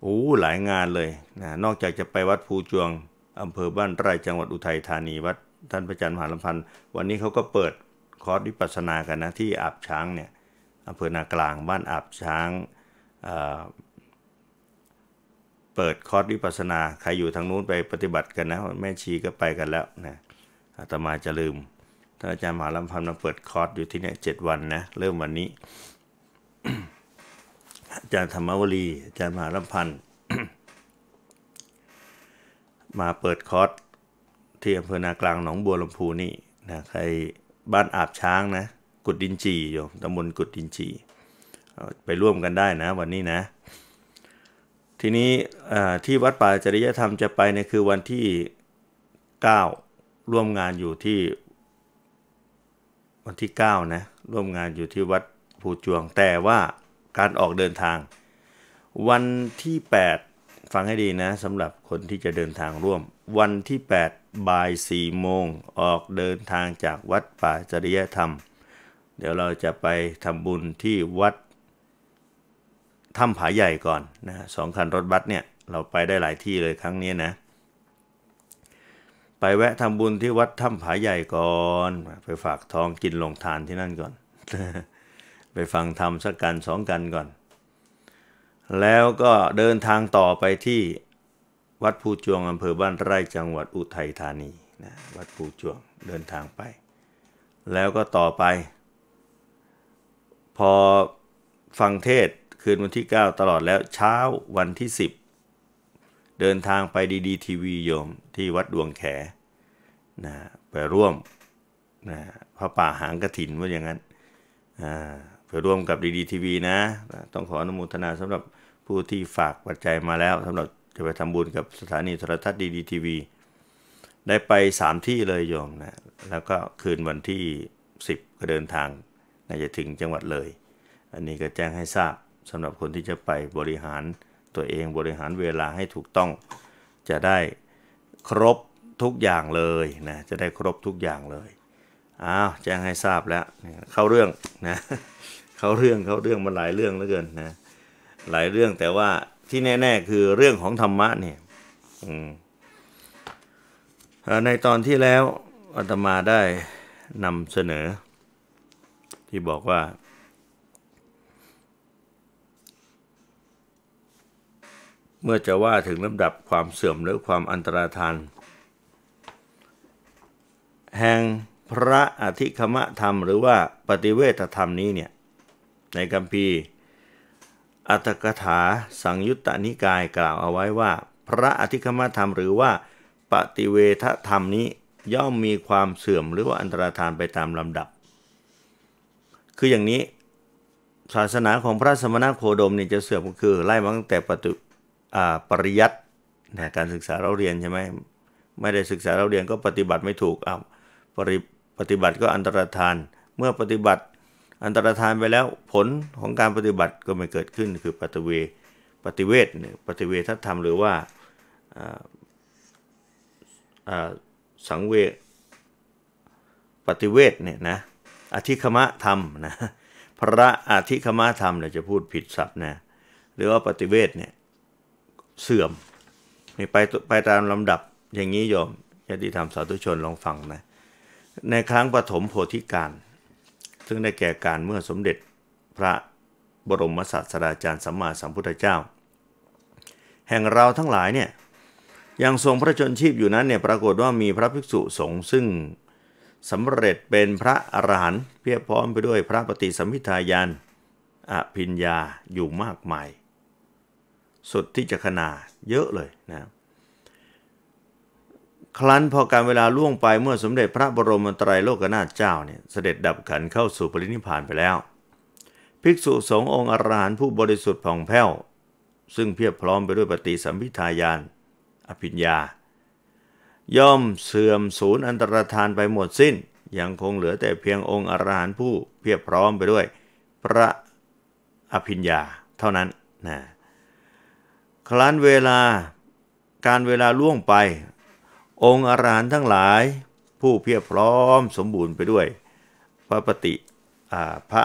C: โอ้หลายงานเลยนะนอกจากจะไปวัดภูจวงอำเภอบ้านไร่จังหวัดอุทัยธานีวัดท่านพระอาจารย์มหาลำพันธ์วันนี้เขาก็เปิดคอร์สวิปัสสนากันนะ ที่อาบช้างเนี่ยอำเภอนากลางบ้านอาบช้างเปิดคอร์สวิปัสนา ใครอยู่ทางนู้นไปปฏิบัติกันนะแม่ชีก็ไปกันแล้วนะอาตมาจะลืมท่านอาจารย์มหาลำพันธ์มาเปิดคอร์สอยู่ที่เนี่ยเจ็ดวันนะเริ่มวันนี้อาจารย์ธรรมวลีอาจารย์มหาลำพันธ์ มาเปิดคอร์สที่อำเภอนากลางหนองบัวลำพูนี่นะใครบ้านอาบช้างนะกุดดินจีอยู่ตำบลกุดดินจีไปร่วมกันได้นะวันนี้นะ ทีนี้ที่วัดป่าจริยธรรมจะไปเนี่ยคือวันที่ 9 ร่วมงานอยู่ที่วันที่9นะร่วมงานอยู่ที่วัดภูจวงแต่ว่าการออกเดินทาง วันที่ 8 ฟังให้ดีนะสำหรับคนที่จะเดินทางร่วม วันที่8บ่าย4โมงออกเดินทางจากวัดป่าจริยธรรม เดี๋ยวเราจะไปทำบุญที่วัดถ้ำผาใหญ่ก่อนนะสองคันรถบัสเนี่ยเราไปได้หลายที่เลยครั้งนี้นะ ไปแวะทำบุญที่วัดถ้ำผาใหญ่ก่อน ไปฝากท้องกินลงทานที่นั่นก่อนไปฟังธรรมสักกันสองกันก่อน แล้วก็เดินทางต่อไปที่วัดภูจวงอำเภอบ้านไร่จังหวัดอุทัยธานีนะวัดภูจวงเดินทางไป แล้วก็ต่อไป พอฟังเทศคืนวันที่ 9 ตลอดแล้วเช้าวันที่ 10 เดินทางไปดีดีทีวีโยมที่วัดดวงแขนะไปร่วมนะพระป่าหางกระถินว่าอย่างนั้นอ่าร่วมกับดีดีทีวีนะ ต้องขออนุโมทนาสำหรับผู้ที่ฝากปัจจัยมาแล้วสำหรับจะไปทำบุญกับสถานีโทรทัศน์ดีดีทีวีได้ไป3ที่เลย โยมนะ แล้วก็คืนวันที่ 10ก็เดินทางน่าจะถึงจังหวัดเลย อันนี้ก็แจ้งให้ทราบสำหรับคนที่จะไปบริหารตัวเองบริหารเวลาให้ถูกต้องจะได้ครบทุกอย่างเลยนะ จะได้ครบทุกอย่างเลยอ้าว แจ้งให้ทราบแล้วเข้าเรื่องนะเขาเรื่องเขาเรื่องมันหลายเรื่องเหลือเกินนะหลายเรื่องแต่ว่าที่แน่ ๆ คือเรื่องของธรรมะเนี่ยในตอนที่แล้วอาตมาได้นำเสนอ ที่บอกว่า เมื่อจะว่าถึงลำดับความเสื่อมหรือความอันตรธานแห่งพระอธิคมะธรรม หรือว่าปฏิเวทธรรมนี้เนี่ยในกัมพีอัตถกถาสังยุตตนิกายกล่าวเอาไว้ว่า พระอธิคมธรรม หรือว่าปฏิเวทธรรมนี้ย่อมมีความเสื่อมหรือว่า อันตรธานไปตามลำดับ คืออย่างนี้ ศาสนาของพระสมณโคดมเนี่ยจะเสื่อมก็คือ ไล่มาตั้งแต่ปฏิปริยัติการศึกษาเราเรียนใช่ไหมไม่ได้ศึกษาเราเรียนก็ปฏิบัติไม่ถูกอ้าวปฏิบัติก็อันตรธานเมื่อปฏิบัติอันตรธานไปแล้วผลของการปฏิบัติก็ไม่เกิดขึ้นคือปฏิเวปฏิเวทปฏิเวทธรรมหรือว่าสังเวปฏิเวทเนี่ยนะอธิคมะธรรมนะพระอธิคมะธรรมเราจะพูดผิดศัพท์นะหรือว่าปฏิเวทเนี่ยเสื่อมไปไปตามลำดับอย่างนี้โยมญาติธรรมสาธุชนลองฟังนะในครั้งปฐมโพธิการซึ่งได้แก่การเมื่อสมเด็จพระบรมศาสดาจารย์สัมมาสัมพุทธเจ้า แห่งเราทั้งหลายเนี่ยยังทรงพระชนชีพอยู่นั้นเนี่ย ปรากฏว่ามีพระภิกษุสงฆ์ซึ่งสำเร็จเป็นพระอรหันต์เพียบพร้อมไปด้วยพระปฏิสัมพิทายานอภิญญาอยู่มากมายสุดที่จะขนาเยอะเลยนะครับครั้นพอการเวลาล่วงไปเมื่อสมเด็จพระบรมไตรโลกนาถเจ้าเนี่ยเสด็จดับขันเข้าสู่ปรินิพานไปแล้ว ภิกษุสงฆ์องค์อรหันต์ผู้บริสุทธิ์ผ่องแผ้ว ซึ่งเพียบพร้อมไปด้วยปฏิสัมพิทายานอภิญญา ย่อมเสื่อมศูนย์อันตรธานไปหมดสิ้นยังคงเหลือแต่เพียงองค์อรหันต์ผู้เพียบพร้อมไปด้วยพระอภิญญาเท่านั้นนะครั้นเวลาการเวลาล่วงไปองค์อรหันทั้งหลาย ผู้เพียรพร้อมสมบูรณ์ไปด้วยพระปฏิพระ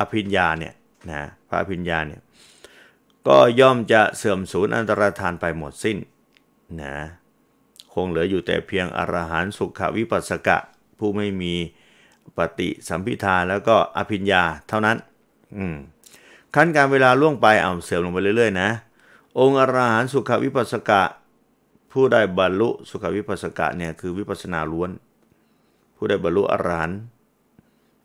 C: อภิญญาเนี่ยนะพระอภิญญาเนี่ยก็ย่อมจะเสื่อมสูญอันตรธานไปหมดสิ้นนะคงเหลืออยู่แต่เพียงอรหันสุขวิปัสสกะ ผู้ไม่มีปฏิสัมพิทาแล้วก็อภิญญาเท่านั้นอืมขั้นการเวลาล่วงไปเอาเสื่อมลงไปเรื่อยๆนะองค์อรหันสุขวิปัสสกะผู้ได้บรรลุสุขวิปัสสกะเนี่ยคือวิปัสสนาล้วน ผู้ได้บรรลุอรหันต์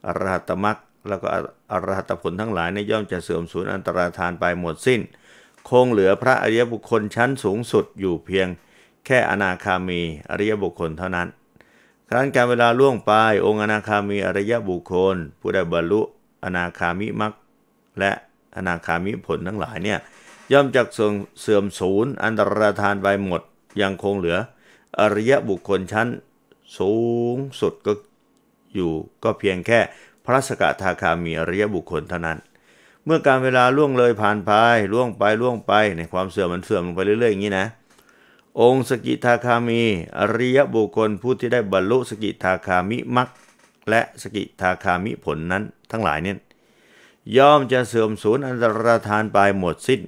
C: อรหัตมรรคแล้วก็อรหัตผลทั้งหลายในย่อมจะเสื่อมสูญอันตรธานไปหมดสิ้น คงเหลือพระอริยบุคคลชั้นสูงสุดอยู่เพียงแค่อนาคามีอริยบุคคลเท่านั้น ครั้นการเวลาล่วงไป องค์อนาคามีอริยบุคคล ผู้ได้บรรลุอนาคามิมรรคและอนาคามิผลทั้งหลายเนี่ยย่อมจากเสื่อมสูญอันตรธานไปหมดยังคงเหลืออริยบุคคลชั้น สูงสุดก็อยู่ก็เพียงแค่พระสกทาคามีอริยบุคคลเท่านั้น เมื่อการเวลาล่วงเลยผ่านไปล่วงไปล่วงไปในความเสื่อมมันเสื่อมลงไปเรื่อยๆอย่างนี้นะ องค์สกิทาคามี อริยบุคคล ผู้ที่ได้บรรลุสกิทาคามิมักและสกิทาคามิผลนั้นทั้งหลายเนี่ยย่อมจะเสื่อมสูญอันตรธานไปหมดสิ้น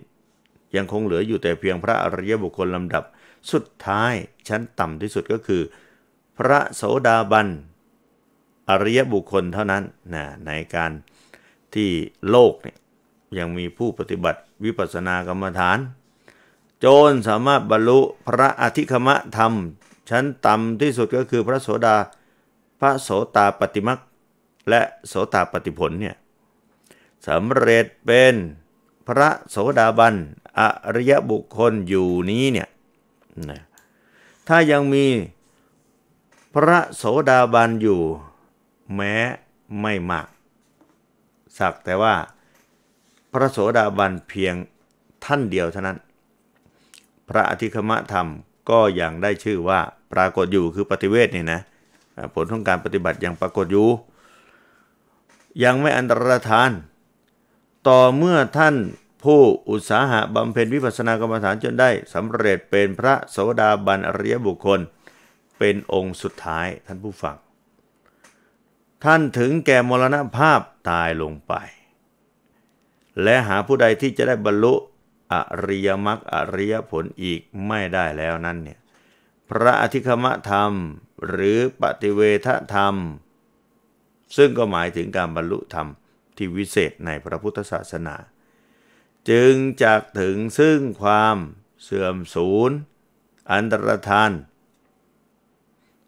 C: ยังคงเหลืออยู่แต่เพียงพระอริยบุคคลลำดับสุดท้ายชั้นต่ำที่สุดก็คือ พระโสดาบันอริยบุคคลเท่านั้นนะในการที่โลกเนี่ยยังมีผู้ปฏิบัติวิปัสสนากรรมฐาน โจรสามารถบรรลุพระอธิคมะธรรมชั้นต่ำที่สุดก็คือพระโสดาพระโสตาปฏิมักและโสตาปฏิผลเนี่ยสำเร็จเป็นพระโสดาบันอริยบุคคลอยู่นี้เนี่ยนะถ้ายังมีพระโสดาบันอยู่แม้ไม่มากสักแต่ว่าพระโสดาบันเพียงท่านเดียวเท่านั้น พระอธิคมะธรรมก็ยังได้ชื่อว่าปรากฏอยู่คือปฏิเวทนี่นะผลของการปฏิบัติยังปรากฏอยู่ ยังไม่อันตรธานต่อเมื่อท่านผู้อุตสาหะบำเพ็ญวิปัสสนากรรมฐานจนได้สำเร็จเป็นพระโสดาบันอริยบุคคลเป็นองค์สุดท้ายท่านผู้ฟัง ท่านถึงแก่มรณภาพตายลงไป และหาผู้ใดที่จะได้บรรลุอริยมรรคอริยผลอีกไม่ได้แล้วนั้นเนี่ยพระอธิคมะธรรมหรือปฏิเวทธรรม ซึ่งก็หมายถึงการบรรลุธรรม ที่วิเศษในพระพุทธศาสนาจึงจักถึงซึ่งความเสื่อมสูญอันตรธาน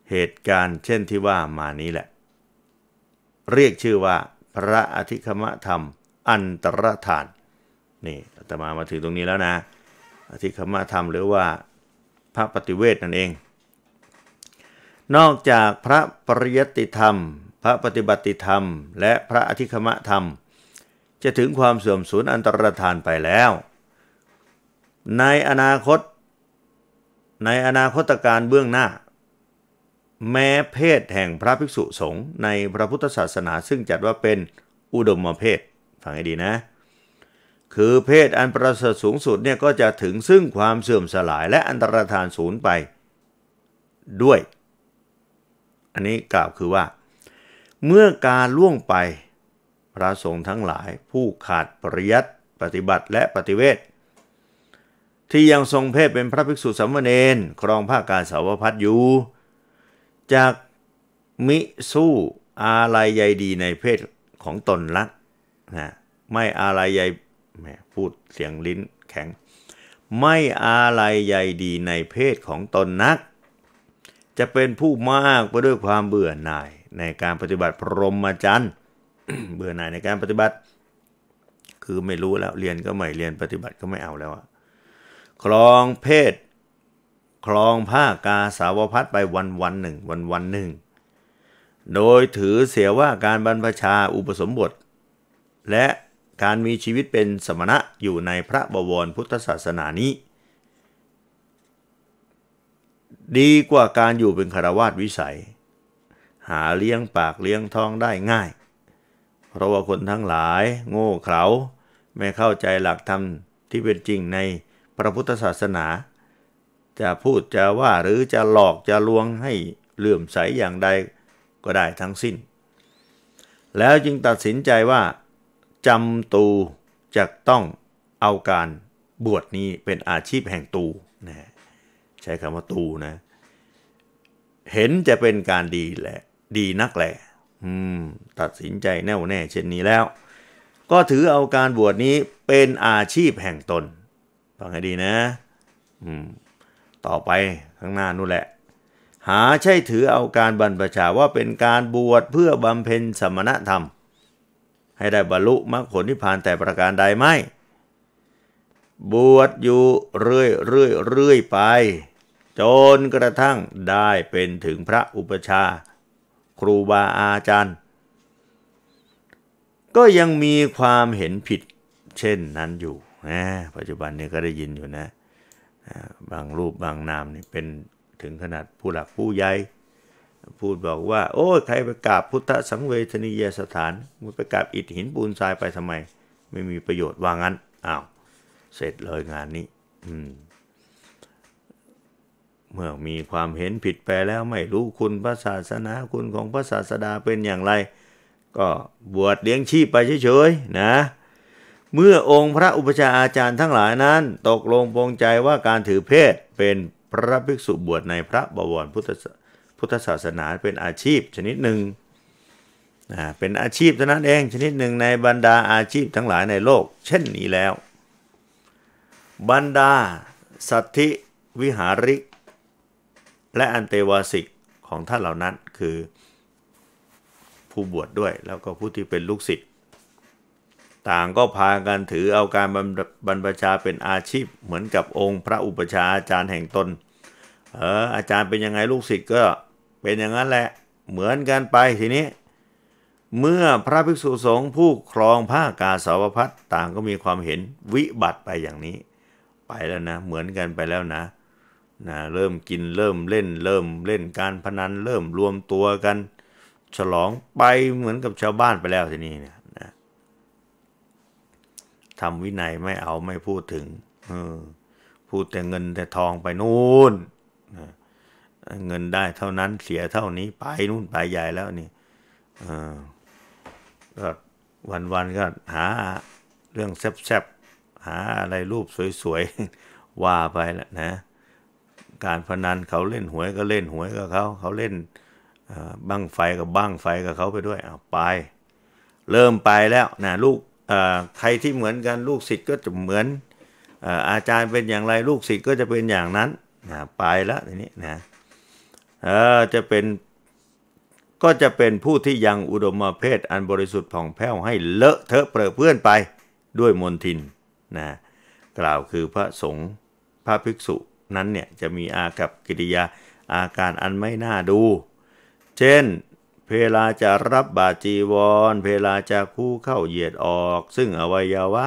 C: เหตุการณ์เช่นที่ว่ามานี้แหละ เรียกชื่อว่าพระอธิคมธรรม อันตรธานนี่อาตมามาถึงตรงนี้แล้วนะ อธิคมธรรมหรือว่าพระปฏิเวทนั่นเอง นอกจากพระปริยติธรรม พระปฏิบัติธรรม และพระอธิคมธรรมจะถึงความเสื่อมสูญอันตรธานไปแล้ว ในอนาคต ในอนาคตการเบื้องหน้า แม้เพศแห่งพระภิกษุสงฆ์ในพระพุทธศาสนาซึ่งจัดว่าเป็นอุดมเพศฟังให้ดีนะ คือเพศอันประเสริฐสูงสุดเนี่ยก็จะถึงซึ่งความเสื่อมสลายและอันตรธานสูญไปด้วย อันนี้กล่าวคือว่า เมื่อการล่วงไประสงฆ์ทั้งหลายผู้ขาดปริยัติปฏิบัติและปฏิเวทที่ยังทรงเพศเป็นพระภิกษุสามเณรครองภาคการสาวพัดอยู่จากมิสู้อาลัยใยดีในเพศของตนละนะไม่อาลัยใยแหมพูดเสียงลิ้นแข็ง ไม่อาลัยใยดีในเพศของตนนัก จะเป็นผู้มากไปด้วยความเบื่อหน่ายในการปฏิบัติพรหมจรรย์เบื่อหน่ายในการปฏิบัติ คือไม่รู้แล้วเรียนก็ไม่เรียนปฏิบัติก็ไม่เอาแล้วอะคลองเพศคลองผ้ากาสาวพัดไปวันวันหนึ่ง วันวันหนึ่ง โดยถือเสียว่าการบรรพชาอุปสมบท และการมีชีวิตเป็นสมณะอยู่ในพระบวรพุทธศาสนานี้ ดีกว่าการอยู่เป็นคารวาสวิสัย หาเลี้ยงปากเลี้ยงท้องได้ง่ายเพราะว่าคนทั้งหลายโง่เขลาไม่เข้าใจหลักธรรมที่เป็นจริงในพระพุทธศาสนา จะพูดจะว่าหรือจะหลอกจะลวงให้เลื่อมใสอย่างใดก็ได้ทั้งสิ้น แล้วจึงตัดสินใจว่าจำตูจะต้องเอาการบวชนี้เป็นอาชีพแห่งตูนะใช้คำว่าตูนะ เห็นจะเป็นการดีแหละดีนักแหละอืมตัดสินใจแน่วแน่เช่นนี้แล้ว ก็ถือเอาการบวชนี้เป็นอาชีพแห่งตนฟังให้ดีนะ อืมต่อไปข้างหน้านู่นแหละ หาใช่ถือเอาการบรรพชาว่าเป็นการบวชเพื่อบำเพ็ญสมณธรรม ให้ได้บรรลุมรรคผลนิพพานแต่ประการใดไม่บวชอยู่เรื่อยเรื่อยเรื่อยไป จนกระทั่งได้เป็นถึงพระอุปชาครูบาอาจารย์ ก็ยังมีความเห็นผิดเช่นนั้นอยู่นะปัจจุบันนี้ก็ได้ยินอยู่นะบางรูปบางนามนี่เป็นถึงขนาดผู้หลักผู้ใหญ่พูดบอกว่า โอ้ใครไปกราบพุทธสังเวชนียสถานมันไปกราบ อิฐหินปูนทรายไปทำไมไม่มีประโยชน์ว่างั้น อ้าว เสร็จเลยงานนี้ อืมเมื่อมีความเห็นผิดไปแล้วไม่รู้คุณพระศาสนาคุณของพระศาสดาเป็นอย่างไร ก็บวชเลี้ยงชีพไปเฉยๆนะเมื่อองค์พระอุปชาอาจารย์ทั้งหลายนั้น ตกลงปรงใจว่าการถือเพศเป็นพระภิกษุบวชในพระบวรพุทธพุทธศาสนาเป็นอาชีพชนิดหนึ่งนะเป็นอาชีพเท่านั้นเองชนิดหนึ่งในบรรดาอาชีพทั้งหลายในโลก เช่นนี้แล้ว บรรดา สัตธิวิหาริกและอันเตวาสิกของท่านเหล่านั้นคือผู้บวชดด้วย แล้วก็ผู้ที่เป็นลูกศิษย์ต่างก็พากันถือเอาการบรรพชาเป็นอาชีพเหมือนกับองค์ พระอุปชาอาจารย์แห่งตนเอออาจารย์เป็นยังไงลูกศิษย์ก็เป็นอย่างนั้นแหละ เหมือนกันไปทีนี้ เมื่อพระภิกษุสงฆ์ผู้ครองผ้ากาสาวพัดต่างก็มีความเห็นวิบัติไปอย่างนี้ไปแล้วนะเหมือนกันไปแล้วนะนะเริ่มกินเริ่มเล่น เริ่มเล่นการพนันเริ่มรวมตัวกัน ฉลองไปเหมือนกับชาวบ้านไปแล้วทีนี้ เนี่ยนะทำวินัยไม่เอาไม่พูดถึงออพูดแต่เงินแต่ทองไปนู่นะเงินได้เท่านั้นเสียเท่านี้ ไปนู่นไปใหญ่แล้วนี่ก็วันวันก็หาเรื่องแซบๆหา อะไรรูปสวยๆ ว่าไปแล้วนะการพนันเขาเล่นหวยก็เล่นหวยกับเขาเขาเล่นบ้างไฟกับบ้างไฟกับเขาไปด้วยไป เริ่มไปแล้วนะลูกใครที่เหมือนกันลูกศิษย์ก็จะเหมือนอาจารย์เป็นอย่างไรลูกศิษย์ก็จะเป็นอย่างนั้นนะไปแล้วทีนี้นะจะเป็นก็จะเป็นผู้ที่ยังอุดมเพศอันบริสุทธิ์ผ่องแผ้ว ให้เลอะเทอะเปรอะเพื่อนไปด้วยมนทิน นะกล่าวคือพระสงฆ์พระภิกษุนั้นเนี่ยจะมีอากับกิริยาอาการอันไม่น่าดู เช่นเพลาจะรับบาจีวรเพลาจะคู่เข้าเหยียดออก ซึ่งอวัยวะ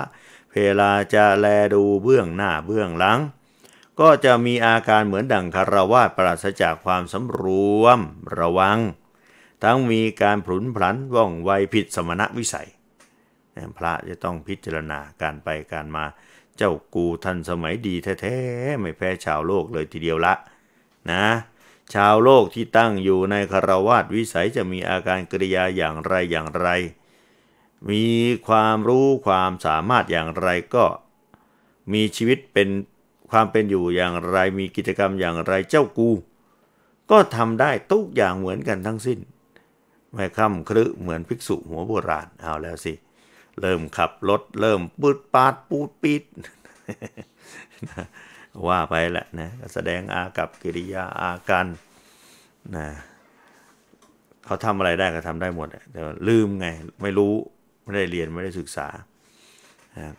C: เพลาจะแลดูเบื้องหน้าเบื้องหลัง ก็จะมีอาการเหมือนดังคารวาสปราศจากความสำรวมระวัง ทั้งมีการผลุนผลันว่องไวผิดสมณวิสัย พระจะต้องพิจารณาการไปการมาเจ้ากูทันสมัยดีแท้ๆไม่แพ้ชาวโลกเลยทีเดียวละ นะ ชาวโลกที่ตั้งอยู่ในคารวาสวิสัยจะมีอาการกริยาอย่างไรอย่างไร มีความรู้ความสามารถอย่างไรก็ มีชีวิตเป็นความเป็นอยู่อย่างไรมีกิจกรรมอย่างไร เจ้ากู ก็ทำได้ทุกอย่างเหมือนกันทั้งสิ้น ไม่ค่ำครึเหมือนภิกษุหัวโบราณเอาแล้วสิเริ่มขับรถ เริ่มปืดปาดปูดปิดว่าไปแหละนะแสดงอากับกิริยาอาการนะเขาทำอะไรได้ก็ทำได้หมดแต่ลืมไงไม่รู้ไม่ได้เรียนไม่ได้ศึกษา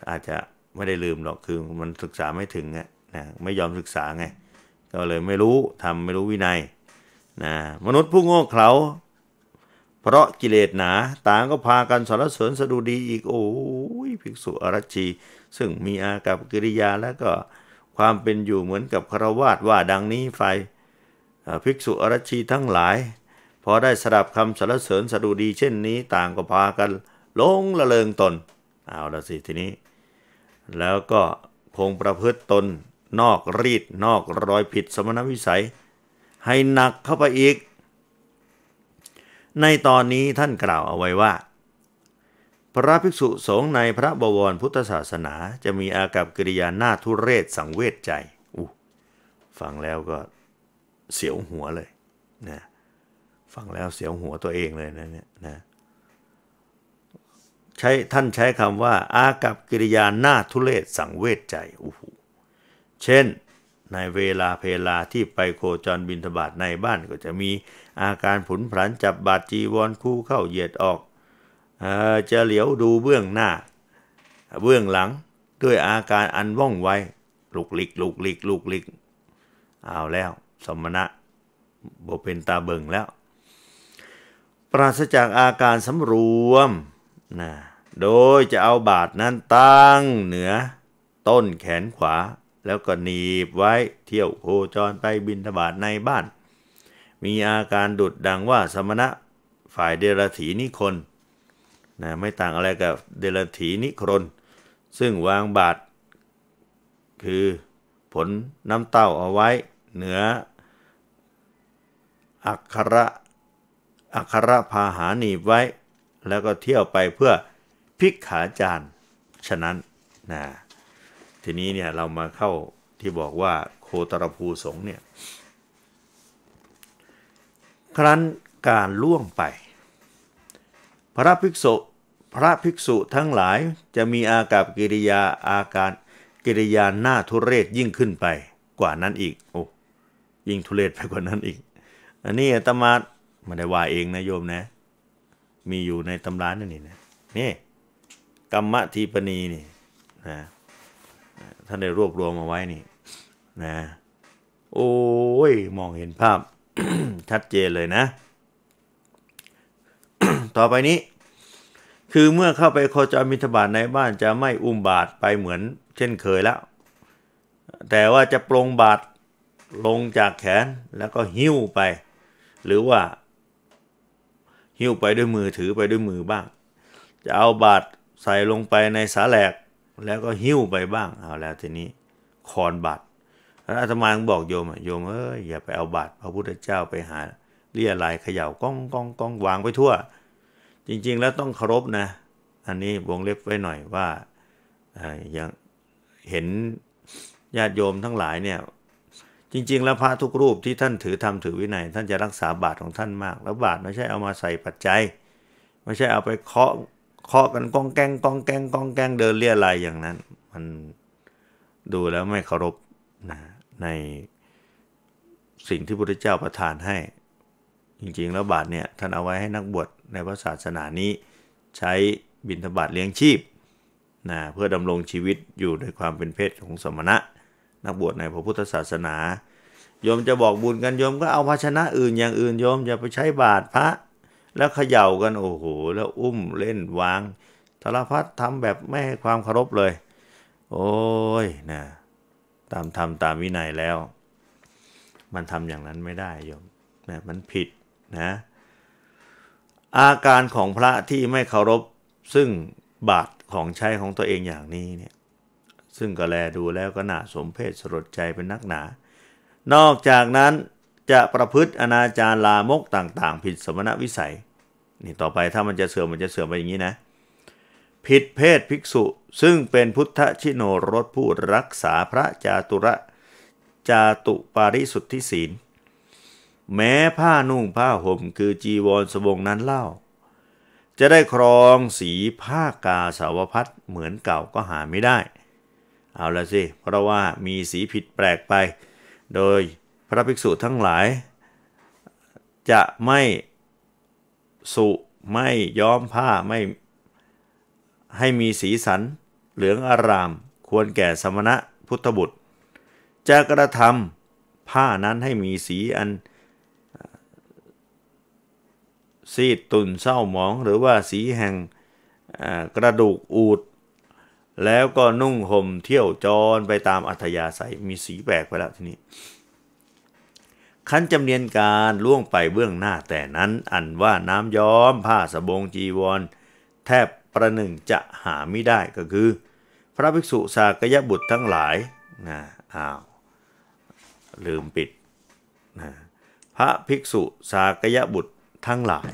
C: อาจจะไม่ได้ลืมหรอกคือมันศึกษาไม่ถึงนะไม่ยอมศึกษาไงก็เลยไม่รู้ทำไม่รู้วินัยนะมนุษย์ผู้โง่เขลาเพราะกิเลสหนาต่างก็พากันสรรเสริญสดุดีอีกโอ้ยภิกษุอรชีซึ่งมีอากับกิริยา และก็ความเป็นอยู่เหมือนกับครวาสว่าดังนี้ไฟ ภิกษุอรชีทั้งหลายพอได้สดับคำสรรเสริญสดุดีเช่นนี้ ต่างก็พากันลงละเลงตนเอาละสิทีนี้ แล้วก็คงประพฤติตนนอกรีดนอกรอยผิดสมณวิสัย ให้หนักเข้าไปอีกในตอนนี้ท่านกล่าวเอาไว้ว่า พระภิกษุสงฆ์ในพระบวรพุทธศาสนา จะมีอากับกิริยาหน้าทุเรศสังเวชใจอู้ฟังแล้วก็เสียวหัวเลยนะ ฟังแล้วเสียวหัวตัวเองเลยนะเนี่ยนะ ใช้ท่านใช้คำว่า อากับกิริยาหน้าทุเรศสังเวชใจออ้เช่นในเวลาเพลาที่ไปโคจรบินทบาทในบ้านก็จะมีอาการผุนผันจับบาดจีวรคู่เข้าเหยียดออกเออจะเหลียวดูเบื้องหน้า เบื้องหลังด้วยอาการอันว่องไวลุกลิกลุกลิกลุกลิก เอาแล้วสมณะบ่เป็นตาเบิ่งแล้ว ปราศจากอาการสำรวมนะโดยจะเอาบาดนั้นตั้งเหนือต้นแขนขวาแล้วก็หนีบไว้ เที่ยวโคจรไปบินทบาทในบ้านมีอาการดุดดังว่าสมณะฝ่ายเดรถีนิคนนะไม่ต่างอะไรกับเดรถีนิครนซึ่งวางบาท คือผลน้ำเต้าเอาไว้เหนืออักขระอักขระพาหาหนีบไว้ แล้วก็เที่ยวไปเพื่อพิกขาจารย์ ฉะนั้นนะทีนี้เนี่ยเรามาเข้าที่บอกว่าโคตรภูสงเนี่ยครั้นการล่วงไป พระภิกษุพระภิกษุทั้งหลายจะมีอากับกิริยาอาการกิริยาหน้าทุเรศยิ่งขึ้นไปกว่านั้นอีกโอ้ยิ่งทุเรศไปกว่านั้นอีกอันนี้ตมาม่ได้ว่าเองนะโยมนะ มีอยู่ในตำราน่นนี่นะนี่กรรมทีปณีนี่นะท่านได้รวบรวมมาไว้นี่นะโอ้ย มองเห็นภาพชัดเจนเลยนะ ต่อไปนี้ คือเมื่อเข้าไปโคจรมิถบาทในบ้านจะไม่อุ้มบาทไปเหมือนเช่นเคยแล้ว แต่ว่าจะปรงบาทลงจากแขนแล้วก็หิ้วไป หรือว่า หิ้วไปด้วยมือถือไปด้วยมือบ้าง จะเอาบาทใส่ลงไปในสาแหลกแล้วก็หิ้วไปบ้างเอาแล้วทีนี้คอนบาทอาตมาบอกโยมโยมเอ้ยอย่าไปเอาบาตรพระพุทธเจ้าไปหาเลี่ยลายเขย่าก้องก้องก้องวางไปทั่ว จริงๆ แล้วต้องเคารพนะ อันนี้วงเล็บไว้หน่อยว่าอย่างเห็นญาติโยมทั้งหลายเนี่ยจริง ๆ แล้วพระทุกรูปที่ท่านถือธรรมถือวินัย ท่านจะรักษาบาตรของท่านมาก แล้วบาตรไม่ใช่เอามาใส่ปัจจัย ไม่ใช่เอาไปเคาะเคาะกันก้องแกงก้องแกงก้องแกงเดินเลี่ยลายอย่างนั้น มันดูแล้วไม่เคารพในสิ่งที่พระพุทธเจ้าประทานให้ จริงๆแล้วบาทเนี่ยท่านเอาไว้ให้นักบวชในพระศาสนานี้ ใช้บิณฑบาตเลี้ยงชีพนะเพื่อดำรงชีวิตอยู่ด้วยความเป็นเพศของสมณะ นักบวชในพระพุทธศาสนาโยมจะบอกบุญกันโยมก็เอาภาชนะอื่นอย่างอื่นโยมอย่าไปใช้บาทพระ แล้วเขย่ากันโอ้โห แล้วอุ้มเล่นวางสารพัดทำแบบไม่ให้ความเคารพเลย โอ้ยนะตาม ธรรม ตาม วินัยแล้ว มันทำอย่างนั้นไม่ได้โยมนะมันผิด นะ อาการของพระที่ไม่เคารพซึ่งบาทของใช้ของตัวเองอย่างนี้ เนี่ย ซึ่ง ก็แลดูแล้วก็น่า สมเพชสลดใจเป็นนักหนา นอกจากนั้นจะประพฤติอนาจารลามกต่าง ๆ ผิดสมณวิสัยนี่ต่อไปถ้ามันจะเสื่อมมันจะเสื่อมไปอย่างนี้นะผิดเพศภิกษุซึ่งเป็นพุทธชิโนรสผู้รักษาพระจาตุระจาตุปาริสุทธิศีล แม้ผ้านุ่งผ้าห่มคือจีวรสบงนั้นเล่า จะได้ครองสีผ้ากาสาวพัดเหมือนเก่าก็หาไม่ได้ เอาละสิเพราะว่ามีสีผิดแปลกไป โดยพระภิกษุทั้งหลาย จะไม่สุไม่ย้อมผ้าไม่ให้มีสีสันเหลืองอารามควรแก่สมณะพุทธบุตรจะกระทำผ้านั้นให้มีสีอันซีดตุนเศร้าหมองหรือว่าสีแห่งกระดูกอูด แล้วก็นุ่งห่มเที่ยวจรไปตามอัธยาศัยมีสีแปลกไปแล้วทีนี้ ขั้นจำเนียนการล่วงไปเบื้องหน้าแต่นั้น อันว่าน้ำย้อมผ้าสบงจีวรแทบประหนึ่งจะหาไม่ได้ก็คือพระภิกษุสากยบุตรทั้งหลายนะอ้าว ลืมปิดนะพระภิกษุสากยบุตรทั้งหลาย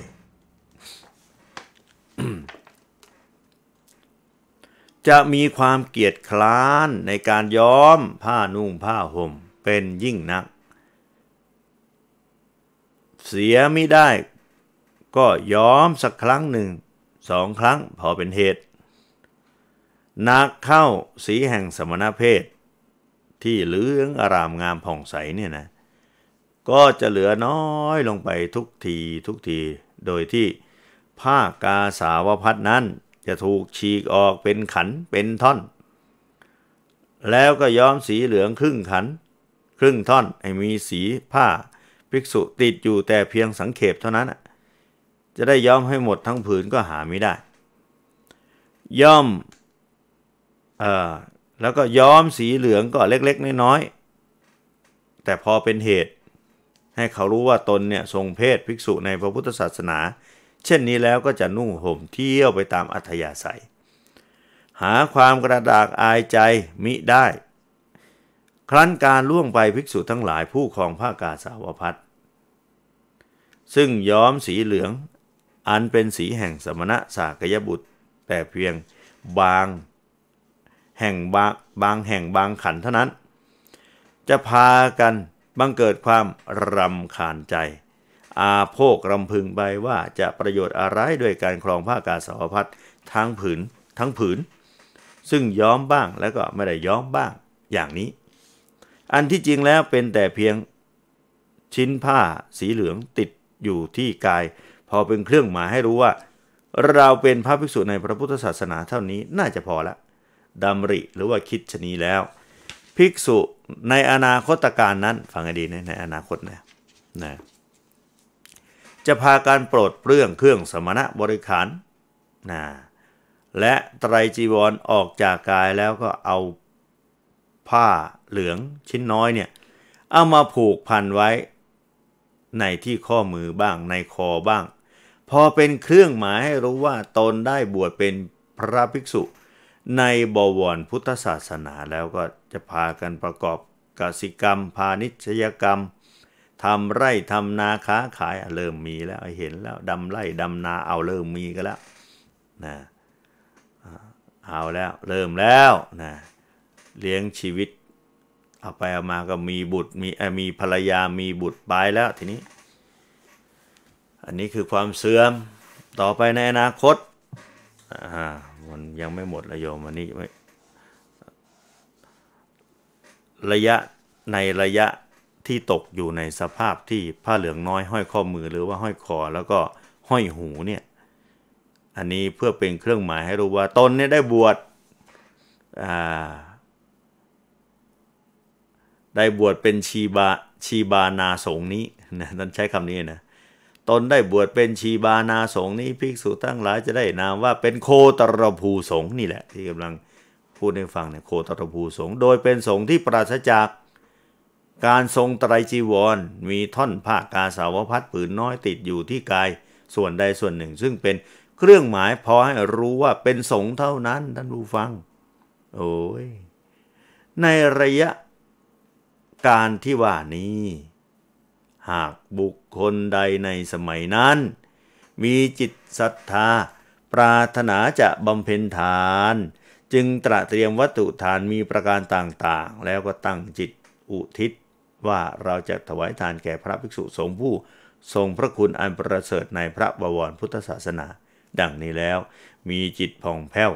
C: จะมีความเกียดคร้านในการย้อมผ้านุ่งผ้าห่มเป็นยิ่งนัก เสียไม่ได้ก็ย้อมสักครั้งหนึ่งสองครั้งพอเป็นเหตุนักเข้าสีแห่งสมณเพศ ที่เหลืองอารามงามผ่องใสเนี่ยนะ ก็จะเหลือน้อยลงไปทุกทีทุกทีโดยที่ผ้ากาสาวพัดนั้นจะถูกฉีกออกเป็นขันเป็นท่อน แล้วก็ย้อมสีเหลืองครึ่งขัน ครึ่งท่อน ให้มีสีผ้าภิกษุติดอยู่แต่เพียงสังเขปเท่านั้นจะได้ย้อมให้หมดทั้งผืนก็หาไม่ได้ย้อมเอ่อแล้วก็ย้อมสีเหลืองก็เล็กๆ น้อย ๆ แต่พอเป็นเหตุให้เขารู้ว่าตนเนี่ยทรงเพศภิกษุในพระพุทธศาสนา เช่นนี้แล้วก็จะนุ่งห่มเที่ยวไปตามอัธยาศัย หาความกระดากอายใจมิได้ ครั้นการล่วงไปภิกษุทั้งหลายผู้ครองผ้ากาสาวพัดซึ่งย้อมสีเหลืองอันเป็นสีแห่งสมณะสากยบุตร แต่เพียงบางแห่งบางบางแห่งบางขันเท่านั้น จะพากันบังเกิดความรำคาญใจ อาโภกรำพึงไปว่าจะประโยชน์อะไรด้วยการครองผ้ากาสาวพัดทั้งผืนทั้งผืน ซึ่งย้อมบ้างแล้วก็ไม่ได้ย้อมบ้างอย่างนี้ อันที่จริงแล้วเป็นแต่เพียงชิ้นผ้าสีเหลืองติดอยู่ที่กายพอเป็นเครื่องหมายให้รู้ว่า เราเป็นพระภิกษุในพระพุทธศาสนาเท่านี้น่าจะพอละดำริหรือว่าคิดชนีแล้ว ภิกษุในอนาคตการนั้น ฟังให้ดีนะในอนาคตนะนะจะพาการโปรดเปลื้องเครื่องสมณะบริขารนะและไตรจีวรอออกจากกายแล้วก็เอาผ้าเหลืองชิ้นน้อยเนี่ย เอามาผูกพันไว้ในที่ข้อมือบ้างในคอบ้างพอเป็นเครื่องหมายให้รู้ว่าตนได้บวชเป็นพระภิกษุ ในบวรพุทธศาสนาแล้วก็จะพากันประกอบกสิกรรม พาณิชยกรรมทำไร่ ทำนาค้าขาย เริ่มมีแล้วเห็นแล้วดำไร่ดำนาเอาเริ่มมีกันแล้วนะเอาแล้วเริ่มแล้วนะเลี้ยงชีวิตเอาไปเอามาก็มีบุตรมีมีภรรยามีบุตรไปแล้วทีนี้อันนี้คือความเสื่อมต่อไปในอนาคต อ่า มันยังไม่หมดระยมอันนี้ระยะในระยะที่ตกอยู่ในสภาพที่ผ้าเหลืองน้อยห้อยข้อมือหรือว่าห้อยคอแล้วก็ห้อยหูเนี่ย อันนี้เพื่อเป็นเครื่องหมายให้รู้ว่าตนเนี่ยได้บวชได้บวชเป็นชีบาชีบานาสงนี้นะท่านใช้คำนี้นะตนได้บวชเป็นชีบานา สงนี้ภิกษุทั้งหลายจะได้นามว่าเป็นโคตรภูสงนี่แหละ ที่กำลังพูดให้ฟังเนี่ยโคตรภูสงโดยเป็นสงที่ปราศจาก การทรงไตรจีวร มีท่อนผ้ากาสาวพัดผืน น้อยติดอยู่ที่กายส่วน ใด ส่วนหนึ่ง ซึ่งเป็นเครื่องหมาย พอ ให้รู้ว่าเป็นสงเท่านั้นท่านผู้ฟัง โอ้ยในระยะการที่ว่านี้หากบุคคลใดในสมัยนั้น มีจิตศรัทธา ปรารถนาจะบำเพ็ญทาน จึงตระเตรียมวัตถุทานมีประการต่างๆ แล้วก็ตั้งจิตอุทิศ ว่าเราจะถวายทานแก่พระภิกษุสงฆ์ผู้ทรงพระคุณอันประเสริฐในพระบวรพุทธศาสนา ดังนี้แล้วมีจิตผ่องแผ้ว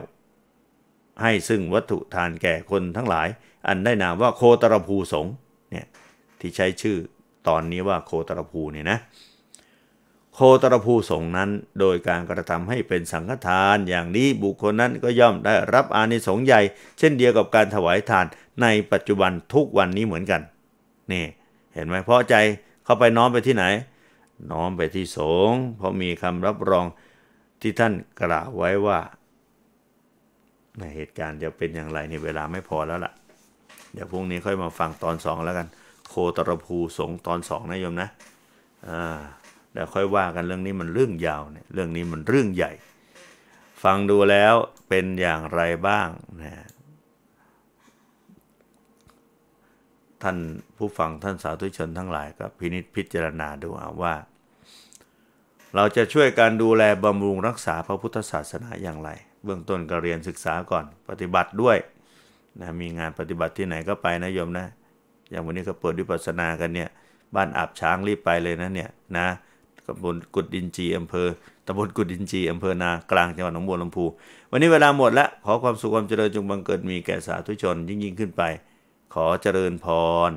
C: ให้ซึ่งวัตถุทานแก่คนทั้งหลาย อันได้นามว่าโคตรภูสงเนี่ยที่ใช้ชื่อตอนนี้ว่าโคตรภูเนี่ยนะ โคตรภูสงนั้นโดยการกระทำให้เป็นสังฆทานอย่างนี้บุคคลนั้นก็ย่อมได้รับอานิสงส์ใหญ่ เช่นเดียวกับการถวายทานในปัจจุบันทุกวันนี้เหมือนกัน นี่เห็นไหมเพราะใจเข้าไปน้อมไปที่ไหน น้อมไปที่สงเพราะมีคำรับรองที่ท่านกล่าวไว้ว่าในเหตุการณ์จะเป็นอย่างไรในเวลาไม่พอแล้วล่ะเดี๋ยวพรุ่งนี้ค่อยมาฟังตอนสองแล้วกันคตรภูสงตอนสองนะโยมนะ อ่าเดี๋ยวค่อยว่ากันเรื่องนี้มันเรื่องยาวเนี่ย เรื่องนี้มันเรื่องใหญ่ ฟังดูแล้วเป็นอย่างไรบ้างนะท่านผู้ฟัง ท่านสาธุชนทั้งหลายก็พินิจพิจารณาดูเอาว่า เราจะช่วยการดูแลบำรุงรักษาพระพุทธศาสนาอย่างไร เบื้องต้นก็เรียนศึกษาก่อนปฏิบัติด้วย นะ มีงานปฏิบัติที่ไหนก็ไปนะโยมนะอย่างวันนี้ก็เปิดวิปัสสนากันเนี่ย บ้านอาบช้างรีบไปเลยนะเนี่ยนะตำบลกุดดินจีอำเภอตำบลกุดดินจีอำเภอนา กลางจังหวัดหนองบัวลำพู วันนี้เวลาหมดแล้วขอความสุขความเจริญจงบังเกิดมีแก่สาธุชนยิ่งยิ่งขึ้นไป ขอเจริญพร